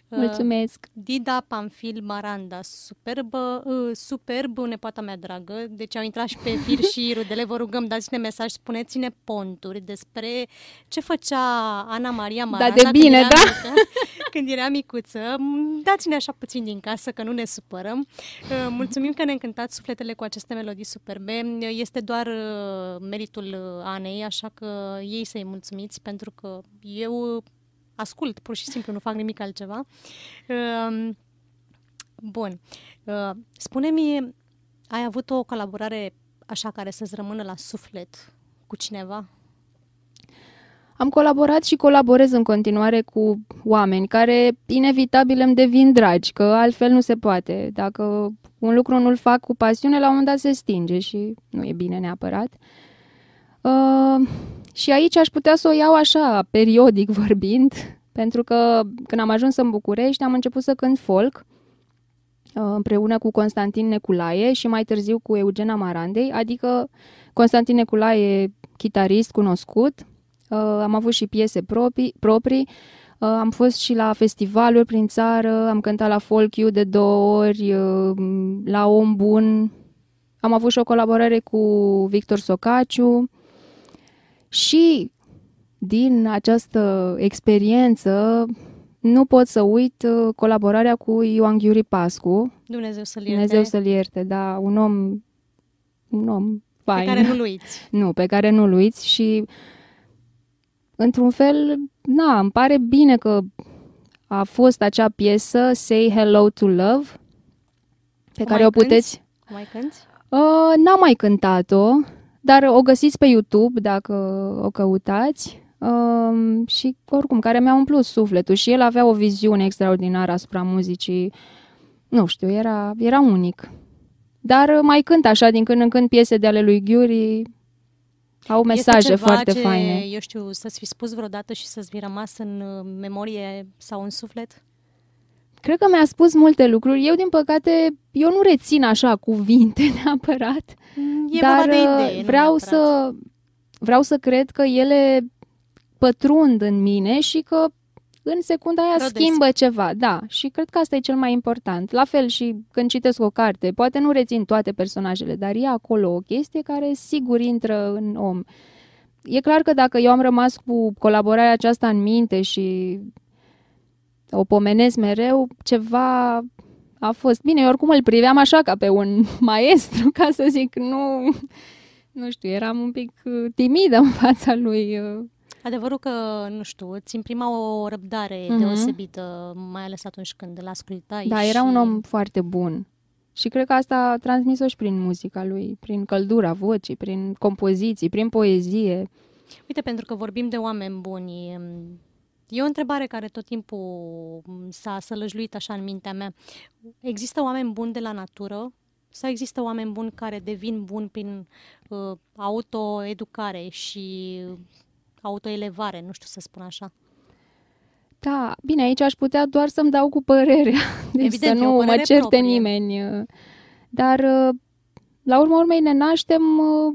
Uh, Mulțumesc! Dida Pamfil Maranda, superbă, uh, superb, nepoata mea dragă. Deci au intrat și pe fir și rudele, vă rugăm, dați-ne mesaj, spuneți-ne ponturi despre ce făcea Ana Maria da, Maranda. Da, de bine, când da? micuță, când era micuță. Dați-ne așa puțin din casă, că nu ne supărăm. Uh, mulțumim că ne încântați sufletele cu aceste melodii superbe. Este doar meritul Anei, așa că ei să-i mulțumiți, pentru că eu ascult, pur și simplu, nu fac nimic altceva. Ehm, bun. Ehm, spune-mi, ai avut o colaborare așa care să-ți rămână la suflet cu cineva? Am colaborat și colaborez în continuare cu oameni care inevitabil îmi devin dragi, că altfel nu se poate. Dacă un lucru nu-l fac cu pasiune, la un moment dat se stinge și nu e bine neapărat. Uh, și aici aș putea să o iau așa, periodic vorbind, pentru că când am ajuns în București am început să cânt folk uh, împreună cu Constantin Neculaie și mai târziu cu Eugena Marandei, adică Constantin Neculaie, chitarist cunoscut, uh, am avut și piese proprii, proprii uh, am fost și la festivaluri prin țară, am cântat la Folk You de două ori, la Om Bun, am avut și o colaborare cu Victor Socaciu, și din această experiență nu pot să uit uh, colaborarea cu Ioan Ghiuri Pascu. Dumnezeu să-l ierte. Dumnezeu să-l ierte, da, un om, un om fain. Pe care nu-l uiți. Nu, pe care nu-l uiți și într-un fel, na, îmi pare bine că a fost acea piesă Say Hello to Love pe o care o puteți... Cânti? O mai cânti? Uh, n-am mai cântat-o. Dar o găsiți pe YouTube dacă o căutați um, și oricum care mi-a umplut sufletul și el avea o viziune extraordinară asupra muzicii. Nu știu, era, era unic. Dar mai cânt așa din când în când piese de ale lui Ghiuri, au mesaje ceva foarte ce, faine. Eu știu, să-ți fi spus vreodată și să-ți fi rămas în uh, memorie sau în suflet? cred că mi-a spus multe lucruri. Eu, din păcate, eu nu rețin așa cuvinte neapărat, mm, e dar de uh, idee, vreau, să, vreau să cred că ele pătrund în mine și că în secunda aia Rădesc. schimbă ceva, da, și cred că asta e cel mai important. La fel și când citesc o carte, poate nu rețin toate personajele, dar e acolo o chestie care sigur intră în om. E clar că dacă eu am rămas cu colaborarea aceasta în minte și o pomenesc mereu, ceva a fost. Bine, eu oricum îl priveam așa ca pe un maestru, ca să zic, nu, nu știu, eram un pic uh, timidă în fața lui. Uh. Adevărul că, nu știu, îți imprima o răbdare mm-hmm. deosebită, mai ales atunci când îl ascultai. Da, și... era un om foarte bun. Și cred că asta a transmis-o și prin muzica lui, prin căldura vocii, prin compoziții, prin poezie. Uite, pentru că vorbim de oameni buni, E o întrebare care tot timpul s-a sălăjluit așa în mintea mea. Există oameni buni de la natură sau există oameni buni care devin buni prin uh, autoeducare și autoelevare, nu știu să spun așa? Da, bine, aici aș putea doar să-mi dau cu părerea, deci Evident, să nu mă certe proprie. nimeni. Uh, dar, uh, la urma urmei, ne naștem uh,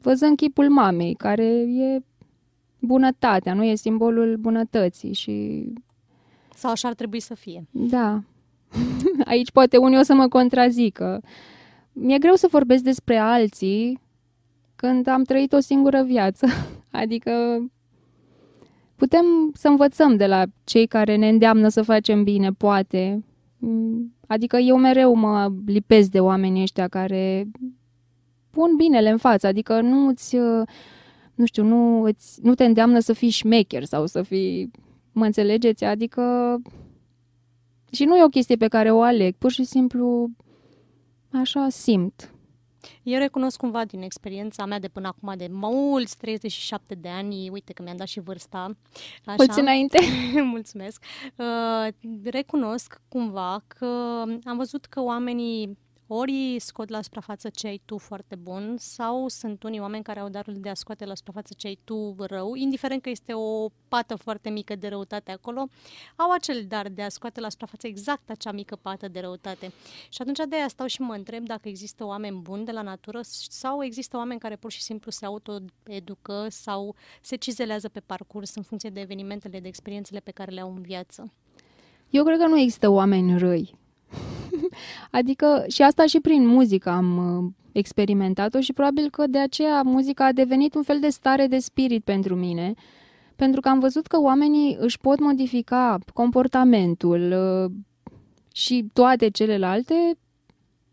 văzând chipul mamei, care e bunătatea, nu? E simbolul bunătății și... Sau așa ar trebui să fie. Da. Aici poate unii o să mă contrazică. Mi-e greu să vorbesc despre alții când am trăit o singură viață. Adică putem să învățăm de la cei care ne îndeamnă să facem bine, poate. Adică eu mereu mă lipesc de oamenii ăștia care pun binele în față, adică nu Uh, nu știu, nu, îți, nu te îndeamnă să fii șmecher sau să fii, mă înțelegeți, adică și nu e o chestie pe care o aleg, pur și simplu așa simt. Eu recunosc cumva din experiența mea de până acum, de mulți 37 de ani, uite că mi-am dat și vârsta. Așa. Mulți înainte. Mulțumesc. Uh, recunosc cumva că am văzut că oamenii ori scot la suprafață ce ai tu foarte bun sau sunt unii oameni care au darul de a scoate la suprafață ce ai tu rău, indiferent că este o pată foarte mică de răutate acolo, au acel dar de a scoate la suprafață exact acea mică pată de răutate. Și atunci de aia stau și mă întreb dacă există oameni buni de la natură sau există oameni care pur și simplu se autoeducă sau se cizelează pe parcurs în funcție de evenimentele, de experiențele pe care le au în viață. Eu cred că nu există oameni răi adică și asta și prin muzică am uh, experimentat-o și probabil că de aceea muzica a devenit un fel de stare de spirit pentru mine, pentru că am văzut că oamenii își pot modifica comportamentul uh, și toate celelalte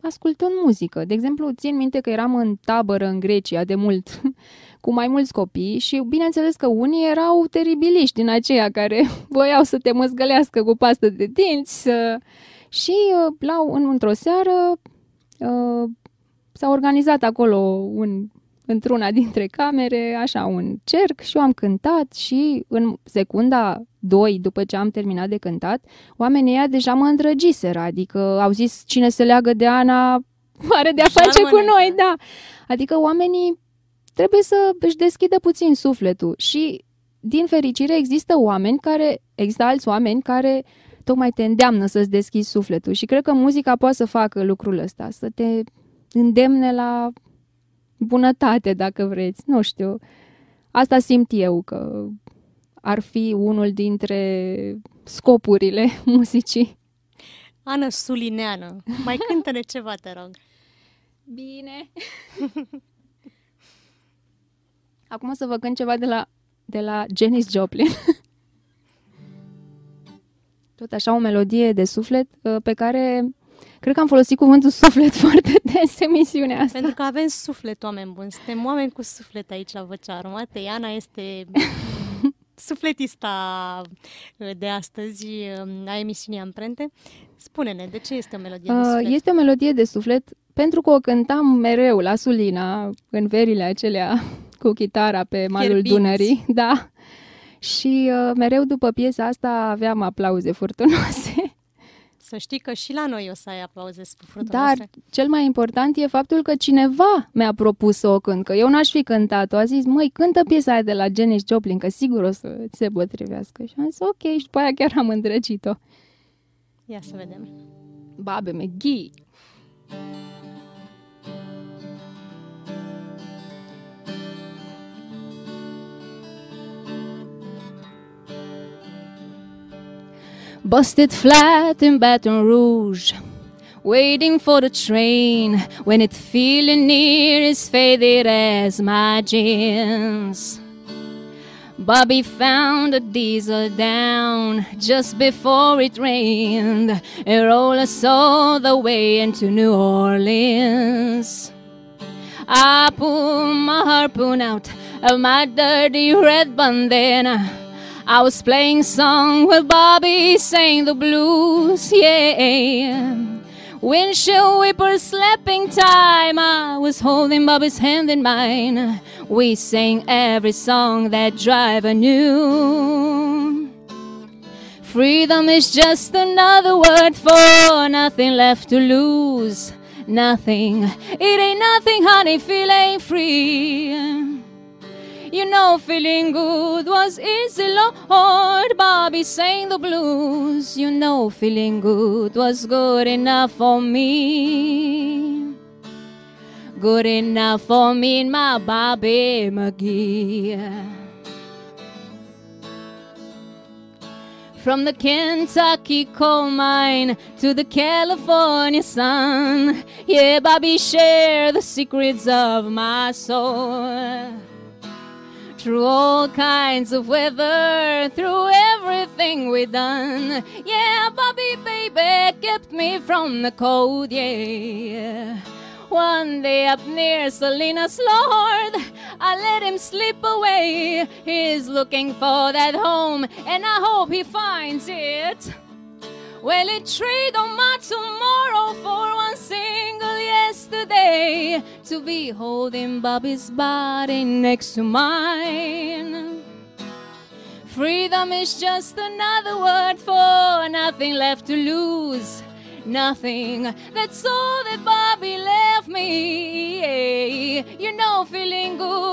ascultând muzică. De exemplu, țin minte că eram în tabără în Grecia de mult, cu mai mulți copii și bineînțeles că unii erau teribiliști din aceia care voiau să te măzgălească cu pastă de dinți, să și uh, la, în, într-o seară uh, s-a organizat acolo un, într-una dintre camere, așa, un cerc și eu am cântat și în secunda 2, după ce am terminat de cântat, oamenii ăia deja mă îndrăgiseră, adică au zis cine se leagă de Ana are de a face cu noi, da. Adică oamenii trebuie să își deschidă puțin sufletul și din fericire există oameni care, există alți oameni care uh, tocmai te îndeamnă să-ți deschizi sufletul și cred că muzica poate să facă lucrul ăsta, să te îndemne la bunătate, dacă vreți, nu știu. Asta simt eu că ar fi unul dintre scopurile muzicii. Ana Sulineană, mai cântă-ne ceva, te rog. Bine. Acum să vă cânt ceva de la, de la Janis Joplin. Tot așa o melodie de suflet uh, pe care cred că am folosit cuvântul suflet foarte des emisiunea asta. Pentru că avem suflet, oameni buni. Suntem oameni cu suflet aici la Vocea Armată. Iana este sufletista uh, de astăzi uh, a emisiunii Amprente. Spune-ne, de ce este o melodie de suflet? Este o melodie de suflet pentru că o cântam mereu la Sulina, în verile acelea cu chitara pe malul Fierbinți. Dunării. Da, și uh, mereu după piesa asta aveam aplauze furtunoase. Să știi că și la noi o să ai aplauze furtunoase. Dar cel mai important e faptul că cineva mi-a propus să o cânt, că eu n-aș fi cântat-o. A zis, măi, cântă piesa aia de la Janis Joplin, că sigur o să se potrivească. Și am zis, ok, și după aia chiar am îndrăcit-o. Ia să vedem. Babe McGee. busted flat in Baton Rouge. Waiting for the train when it feeling near is faded as my jeans. Bobby found a diesel down just before it rained and rolled us all the way into New Orleans. I pulled my harpoon out of my dirty red bandana. I was playing song with Bobby sang the blues, yeah. Windshield wiper slapping time, I was holding Bobby's hand in mine. We sang every song that driver knew. Freedom is just another word for nothing left to lose. Nothing, it ain't nothing, honey, feeling free. You know, feeling good was easy, Lord. Bobby sang the blues. You know, feeling good was good enough for me. Good enough for me and my Bobby McGee. From the Kentucky coal mine to the California sun, yeah, Bobby, share the secrets of my soul. Through all kinds of weather, through everything we done. Yeah, Bobby, baby, kept me from the cold, yeah. One day up near Salinas, Lord, I let him slip away. He's looking for that home, and I hope he finds it. Well, it trade on my tomorrow for one single yesterday to be holding Bobby's body next to mine. Freedom is just another word for nothing left to lose. Nothing. That's all that Bobby left me. You know, feeling good.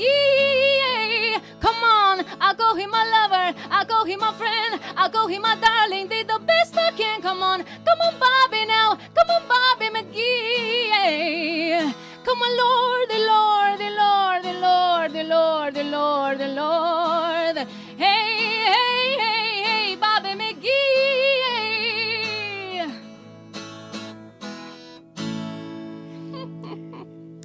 Yeah, come on, I call him my lover, I call him my friend, I call him my darling. Did the best I can. Come on, come on, Bobby now, come on, Bobby McGee. Come on, Lord, the Lord, the Lord, the Lord, the Lord, the Lord, the Lord. Hey, hey.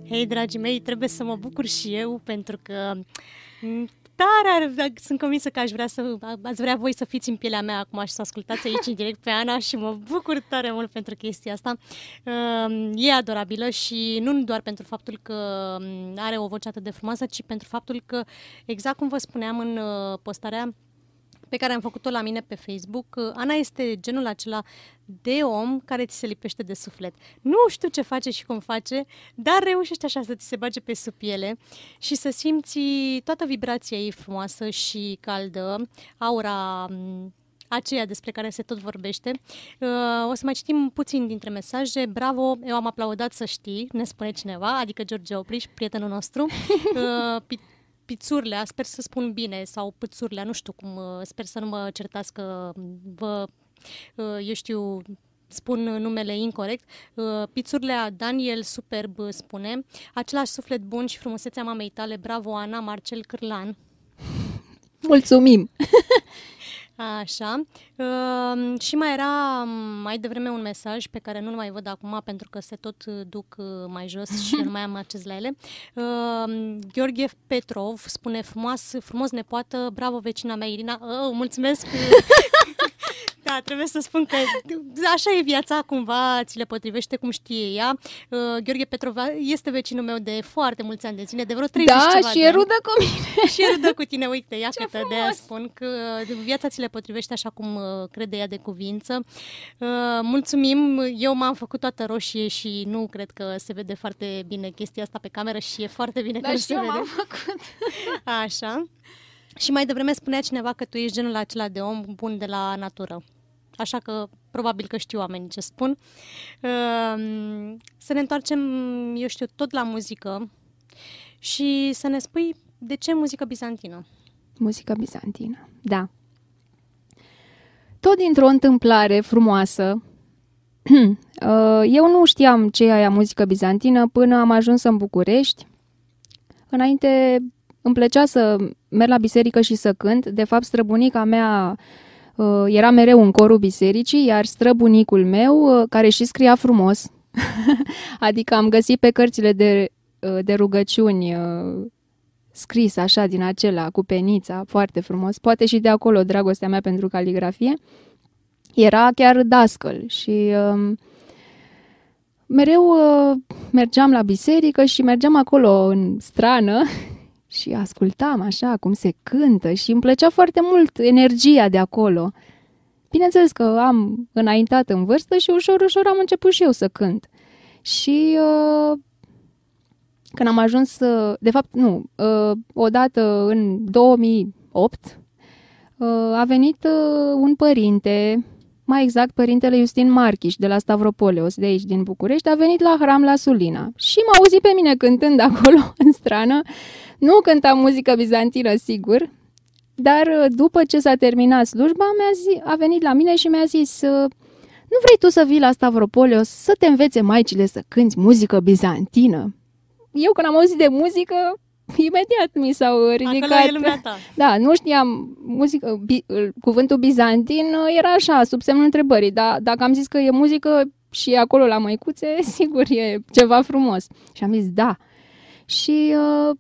Hei, dragii mei, trebuie să mă bucur și eu pentru că dar mm, ar, sunt convinsă că aș vrea să, ați vrea voi să fiți în pielea mea acum și să ascultați aici în direct pe Ana și mă bucur tare mult pentru chestia asta. Ehm, e adorabilă și nu doar pentru faptul că mm, are o voce atât de frumoasă, ci pentru faptul că, exact cum vă spuneam în uh, postarea pe care am făcut-o la mine pe Facebook. Uh, Ana este genul acela de om care ți se lipește de suflet. Nu știu ce face și cum face, dar reușește așa să ți se bage pe sub piele și să simți toată vibrația ei frumoasă și caldă, aura mm, aceea despre care se tot vorbește. Uh, o să mai citim puțin dintre mesaje. Bravo, eu am aplaudat să știi, ne spune cineva, adică George Opriș, prietenul nostru. Uh, pițurlea, sper să spun bine, sau pățurlea, nu știu cum, uh, sper să nu mă certați că vă, uh, eu știu, spun numele incorrect, uh, pițurlea Daniel Superb spune, același suflet bun și frumusețea mamei tale, bravo Ana Marcel Cârlan. Mulțumim! Așa. Uh, și mai era mm, mai devreme un mesaj pe care nu-l mai văd acum pentru că se tot uh, duc uh, mai jos și nu mai am acces la ele. Uh, Gheorghe Petrov spune frumos, frumos nepoată, bravo vecina mea Irina. Oh, uh, mulțumesc da, trebuie să spun că așa e viața, cumva ți le potrivește cum știe ea. Uh, Gheorghe Petrova este vecinul meu de foarte mulți ani de zile, de vreo 30 da, ceva și e rudă cu mine. și e rudă cu tine, uite, ia câtă de spun că viața ți le potrivește așa cum uh, crede ea de cuvință. Uh, mulțumim, eu m-am făcut toată roșie și nu cred că se vede foarte bine chestia asta pe cameră și e foarte bine Dar că și se eu vede. m-am făcut. așa. Și mai devreme spunea cineva că tu ești genul acela de om bun de la natură. Așa că probabil că știu oamenii ce spun. Ehm, să ne întoarcem, eu știu, tot la muzică și să ne spui de ce muzică bizantină. Muzică bizantină, da. Tot dintr-o întâmplare frumoasă, eh, eu nu știam ce e aia muzică bizantină până am ajuns în București. Înainte îmi plăcea să merg la biserică și să cânt. De fapt, străbunica mea uh, era mereu în corul bisericii, iar străbunicul meu, uh, care și scria frumos, adică am găsit pe cărțile de, uh, de rugăciuni scris așa din acela, cu penița, foarte frumos, poate și de acolo dragostea mea pentru caligrafie, era chiar dascăl și um, mereu mergeam la biserică și mergeam acolo în strană și ascultam așa cum se cântă și îmi plăcea foarte mult energia de acolo. Bineînțeles că am înaintat în vârstă și ușor, ușor am început și eu să cânt. Și uh, când am ajuns, uh, de fapt, nu, uh, odată în 2008, uh, a venit uh, un părinte mai exact, părintele Justin Marchiș de la Stavropoleos, de aici, din București, a venit la hram la Sulina și m-a auzit pe mine cântând acolo, în strană. Nu cânta muzică bizantină, sigur, dar uh, după ce s-a terminat slujba, mi-a zi, a venit la mine și mi-a zis uh, Nu vrei tu să vii la Stavropolios să te învețe maicile să cânti muzică bizantină? Eu când am auzit de muzică, imediat mi s-au ridicat. Da, nu știam muzică, bi, cuvântul bizantin uh, era așa, sub semnul întrebării, dar dacă am zis că e muzică și acolo la măicuțe, sigur e ceva frumos. Și am zis da. Și uh,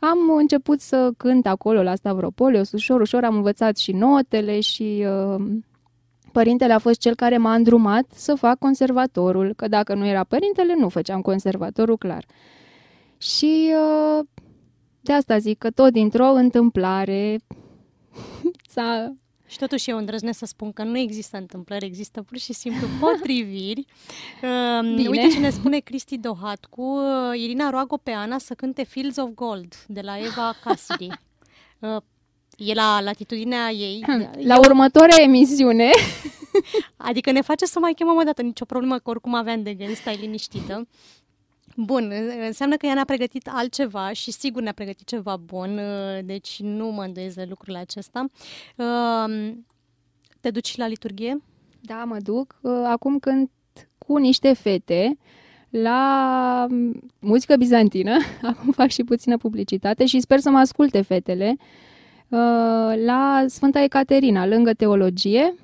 am început să cânt acolo la Stavropol, ușor, ușor am învățat și notele și uh, părintele a fost cel care m-a îndrumat să fac conservatorul, că dacă nu era părintele, nu făceam conservatorul, clar. Și uh, de asta zic că tot dintr-o întâmplare s-a... Și totuși eu îndrăznesc să spun că nu există întâmplări, există pur și simplu potriviri. Bine. Uite ce ne spune Cristi Dohat cu Irina roagă pe Ana să cânte Fields of Gold de la Eva Cassidy. Ă, e la latitudinea ei. Da, la următoarea emisiune. Adică ne face să mai chemăm o dată, nicio problemă, că oricum aveam de gând, stai liniștită. Bun, înseamnă că ea ne-a pregătit altceva și sigur ne-a pregătit ceva bun, uh, deci nu mă îndoiesc de lucrul acesta. Uh, te duci la liturghie? Da, mă duc. Uh, acum când cu niște fete la mm, muzică bizantină, acum fac și puțină publicitate și sper să mă asculte fetele, la Sfânta Ecaterina, lângă teologie,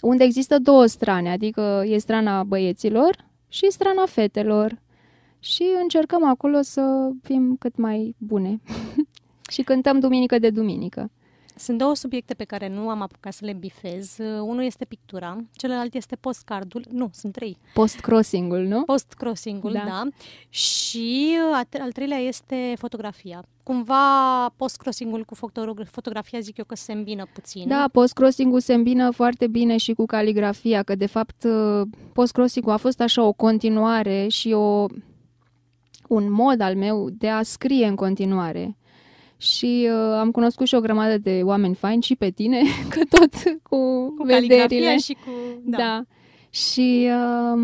unde există două strane, adică e strana băieților și strana fetelor și încercăm acolo să fim cât mai bune. și cântăm duminică de duminică. Sunt două subiecte pe care nu am apucat să le bifez. Unul este pictura, celălalt este postcardul. Nu, sunt trei. post ul nu? post ul da. da. Și al treilea este fotografia. Cumva post ul cu fotografia zic eu că se îmbină puțin. Da, post ul se îmbină foarte bine și cu caligrafia, că de fapt uh, post ul a fost așa o continuare și o un mod al meu de a scrie în continuare. Și uh, am cunoscut și o grămadă de oameni faini și pe tine, că tot cu, cu vederile. și cu... Da. da. Și uh,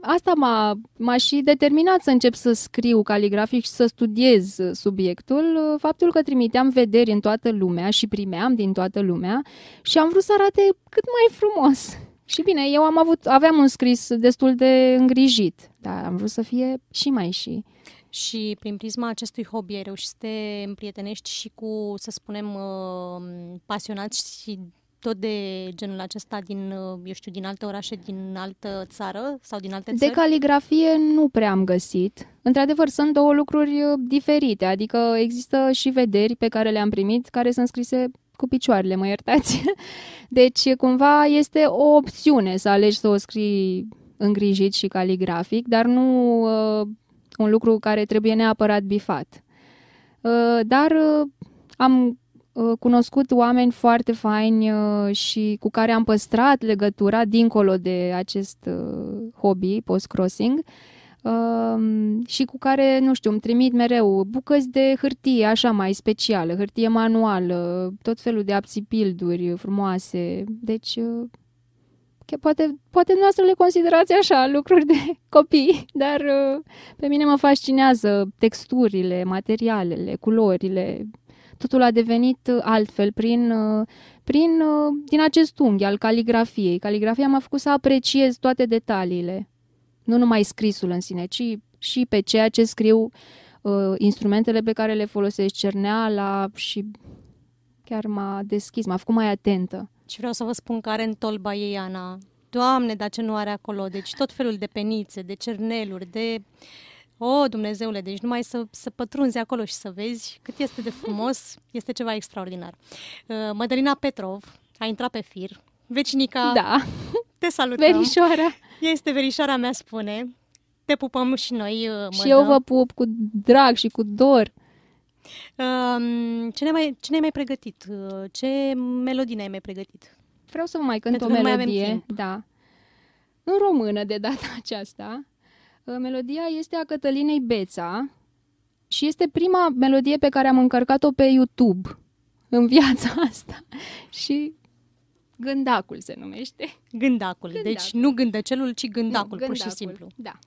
asta m-a, m-a și determinat să încep să scriu caligrafic și să studiez subiectul. Uh, faptul că trimiteam vederi în toată lumea și primeam din toată lumea și am vrut să arate cât mai frumos. Și bine, eu am avut, aveam un scris destul de îngrijit dar am vrut să fie și mai și. Și prin prisma acestui hobby ai reușit să te împrietenești și cu, să spunem, uh, pasionați și tot de genul acesta din, uh, eu știu, din alte orașe, din altă țară sau din alte țări? De caligrafie nu prea am găsit. Într-adevăr, sunt două lucruri uh, diferite, adică există și vederi pe care le-am primit care sunt scrise cu picioarele, mă iertați. Deci, cumva, este o opțiune să alegi să o scrii îngrijit și caligrafic, dar nu uh, un lucru care trebuie neapărat bifat. Uh, dar uh, am uh, cunoscut oameni foarte faini uh, și cu care am păstrat legătura dincolo de acest uh, hobby, post-crossing, um, și cu care, nu știu, îmi trimit mereu bucăți de hârtie așa mai specială, hârtie manuală, tot felul de apsipilduri frumoase. Deci uh, că poate, poate noastră le considerați așa, lucruri de copii, dar uh, pe mine mă fascinează texturile, materialele, culorile. Totul a devenit uh, altfel prin, uh, prin, din acest unghi al caligrafiei. Caligrafia m-a făcut să apreciez toate detaliile, nu numai scrisul în sine, ci și pe ceea ce scriu instrumentele pe care le folosesc, cerneala și chiar m-a deschis, m-a făcut mai atentă. Și vreau să vă spun că are în tolba ei Ana. Doamne, dar ce nu are acolo? Deci tot felul de penițe, de cerneluri, de... O, oh, Dumnezeule, deci numai să, să pătrunzi acolo și să vezi cât este de frumos, este ceva extraordinar. Uh, Madalina Petrov a intrat pe fir, vecinica, da. te salutăm. Verișoara. Este verișoara mea, spune. Te pupăm și noi, mână. Uh, și eu vă pup cu drag și cu dor. Ce ne-ai mai, ce ne mai pregătit? Uh, ce melodii ne-ai mai pregătit? Vreau să vă mai cânt Pentru o melodie. Da. În română, de data aceasta, uh, melodia este a Cătălinei Beța și este prima melodie pe care am încărcat-o pe YouTube în viața asta. și Gândacul se numește. Gândacul. gândacul. Deci nu gândăcelul, ci gândacul, nu, gândacul, pur și simplu. Da.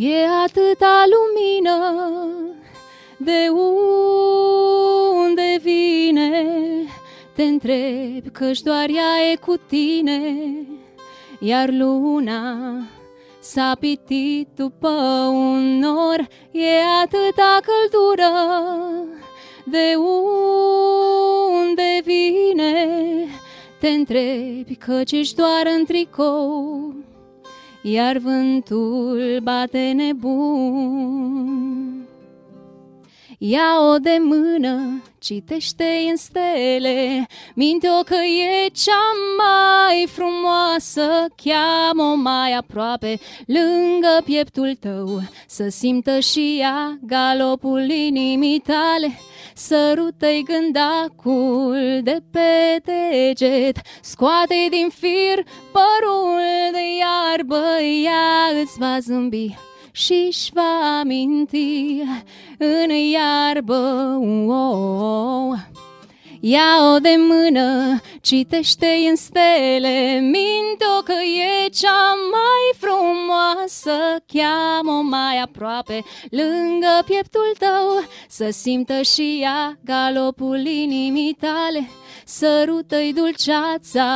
E atâta lumină de unde vine Te întreb căci doar ea e cu tine Iar luna s-a pitit după un nor E atâta căldură de unde vine Te întreb căci ești doar în tricou iar vântul bate nebun. Ia-o de mână, citește în stele, minte-o că e cea mai frumoasă, cheamă-o mai aproape, lângă pieptul tău, să simtă și ea galopul inimii tale. Sărută-i gândacul de pe deget Scoate-i din fir părul de iarbă Ea îți va zâmbi și-și va aminti În iarbă oh, oh, oh. Ia-o de mână, citește în stele, mint-o că e cea mai frumoasă, cheamă mai aproape, lângă pieptul tău, să simtă și ea galopul inimii tale. Sărută-i dulceața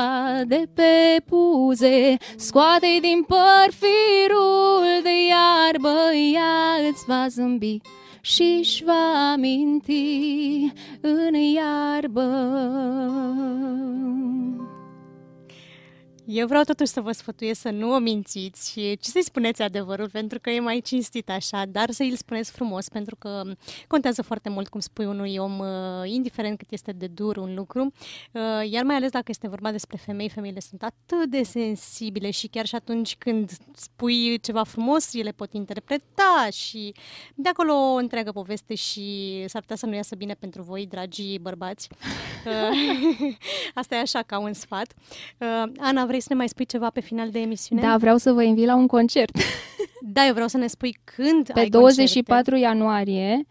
de pe puze, scoate-i din păr firul de iarbă, ea îți va zâmbi și își va aminti în iarbă. Eu vreau totuși să vă sfătuiesc să nu o mințiți și ce să-i spuneți adevărul, pentru că e mai cinstit așa, dar să îl spuneți frumos, pentru că contează foarte mult cum spui unui om, uh, indiferent cât este de dur un lucru, uh, iar mai ales dacă este vorba despre femei, femeile sunt atât de sensibile și chiar și atunci când spui ceva frumos, ele pot interpreta și de acolo o întreagă poveste și s-ar putea să nu iasă bine pentru voi, dragii bărbați. Uh, asta e așa ca un sfat. Ana, vrei să ne mai spui ceva pe final de emisiune? Da, vreau să vă invit la un concert. da, eu vreau să ne spui când Pe ai 24 concerte. ianuarie,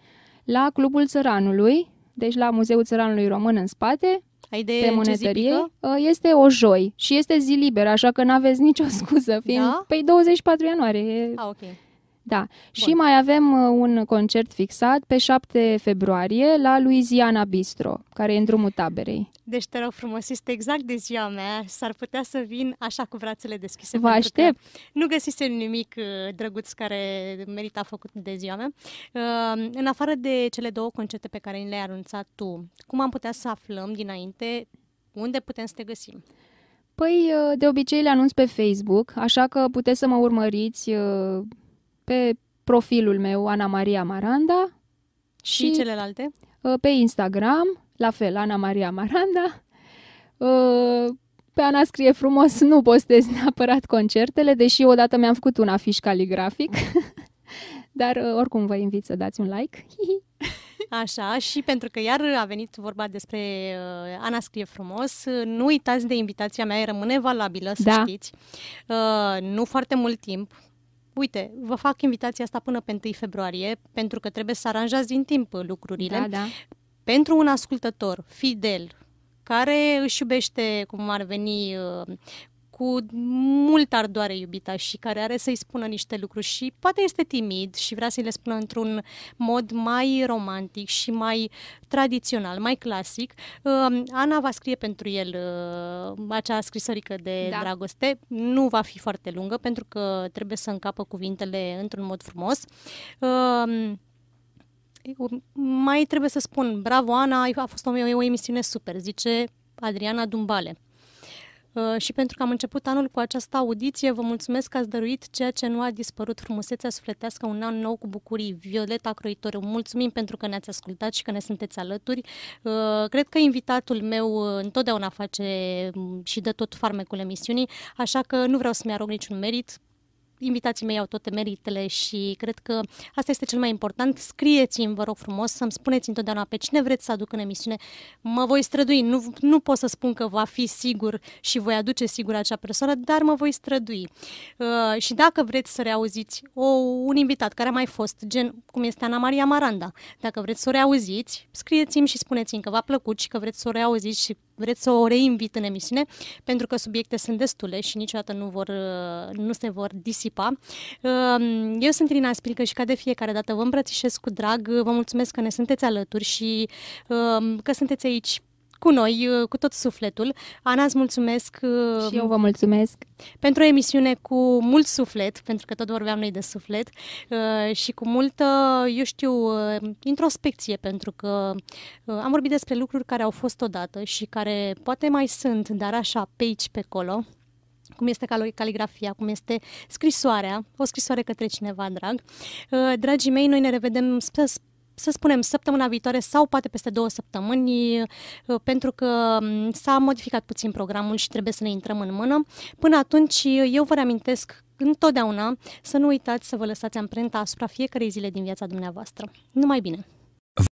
la Clubul Țăranului, deci la Muzeul Țăranului Român în spate, ai de pe monetărie, uh, este o joi și este zi liberă, așa că n-aveți nicio scuză, fiind da? pe păi 24 ianuarie. A, ah, ok. Da. Bun. Și mai avem uh, un concert fixat pe 7 februarie la Louisiana Bistro, care e în drumul taberei. Deci te rog frumos, este exact de ziua mea. S-ar putea să vin așa cu brațele deschise. Vă aștept! Nu găsisem nimic uh, drăguț care merita făcut de ziua mea. Uh, în afară de cele două concerte pe care le-ai anunțat tu, cum am putea să aflăm dinainte unde putem să te găsim? Păi, de obicei le anunț pe Facebook, așa că puteți să mă urmăriți pe profilul meu Ana Maria Maranda. Și, și celelalte? Uh, pe Instagram, la fel, Ana Maria Maranda. Uh, pe Ana scrie frumos, nu postez neapărat concertele, deși odată mi-am făcut un afiș caligrafic. Dar uh, oricum vă invit să dați un like. Așa, și pentru că iar a venit vorba despre uh, Ana Scrie Frumos, nu uitați de invitația mea, rămâne valabilă, să da. știți. Uh, nu foarte mult timp, uite, vă fac invitația asta până pe 1 februarie, pentru că trebuie să aranjați din timp lucrurile. Da, da. Pentru un ascultător fidel, care își iubește, cum ar veni, uh, cu mult ardoare iubita și care are să-i spună niște lucruri și poate este timid și vrea să-i le spună într-un mod mai romantic și mai tradițional, mai clasic. Ana va scrie pentru el uh, acea scrisorică de da. dragoste. Nu va fi foarte lungă pentru că trebuie să încapă cuvintele într-un mod frumos. Mai trebuie să spun, bravo Ana, a fost o, o emisiune super, zice Adriana Dumbale. Uh, și pentru că am început anul cu această audiție, vă mulțumesc că ați dăruit ceea ce nu a dispărut frumusețea sufletească, un an nou cu bucurii. Violeta croitor mulțumim pentru că ne-ați ascultat și că ne sunteți alături. Uh, cred că invitatul meu uh, întotdeauna face mm, și dă tot farmecul emisiunii, așa că nu vreau să-mi arog niciun merit invitații mei au toate meritele și cred că asta este cel mai important. Scrieți-mi, vă rog frumos, să-mi spuneți întotdeauna pe cine vreți să aduc în emisiune. Mă voi strădui, nu, nu pot să spun că va fi sigur și voi aduce sigur acea persoană, dar mă voi strădui. Uh, și dacă vreți să reauziți o, un invitat care a mai fost, gen cum este Ana Maria Maranda, dacă vreți să o reauziți, scrieți-mi și spuneți-mi că v-a plăcut și că vreți să o reauziți și vreți să o reinvit în emisiune, pentru că subiecte sunt destule și niciodată nu, vor, uh, nu se vor disipa. Uh, eu sunt Irina Spilcă și ca de fiecare dată vă îmbrățișez cu drag, vă mulțumesc că ne sunteți alături și uh, că sunteți aici cu noi, uh, cu tot sufletul. Ana, îți mulțumesc. Uh, și eu vă mulțumesc. Pentru o emisiune cu mult suflet, pentru că tot vorbeam noi de suflet, uh, și cu multă, eu știu, introspecție, pentru că am vorbit despre lucruri care au fost odată și care poate mai sunt, dar așa, pe aici, pe acolo cum este caligrafia, cum este scrisoarea, o scrisoare către cineva drag. Dragii mei, noi ne revedem, sper, să spunem, săptămâna viitoare sau poate peste două săptămâni, uh, pentru că um, s-a modificat puțin programul și trebuie să ne intrăm în mână. Până atunci, uh, eu vă reamintesc întotdeauna să nu uitați să vă lăsați amprenta asupra fiecarei zile din viața dumneavoastră. Numai bine!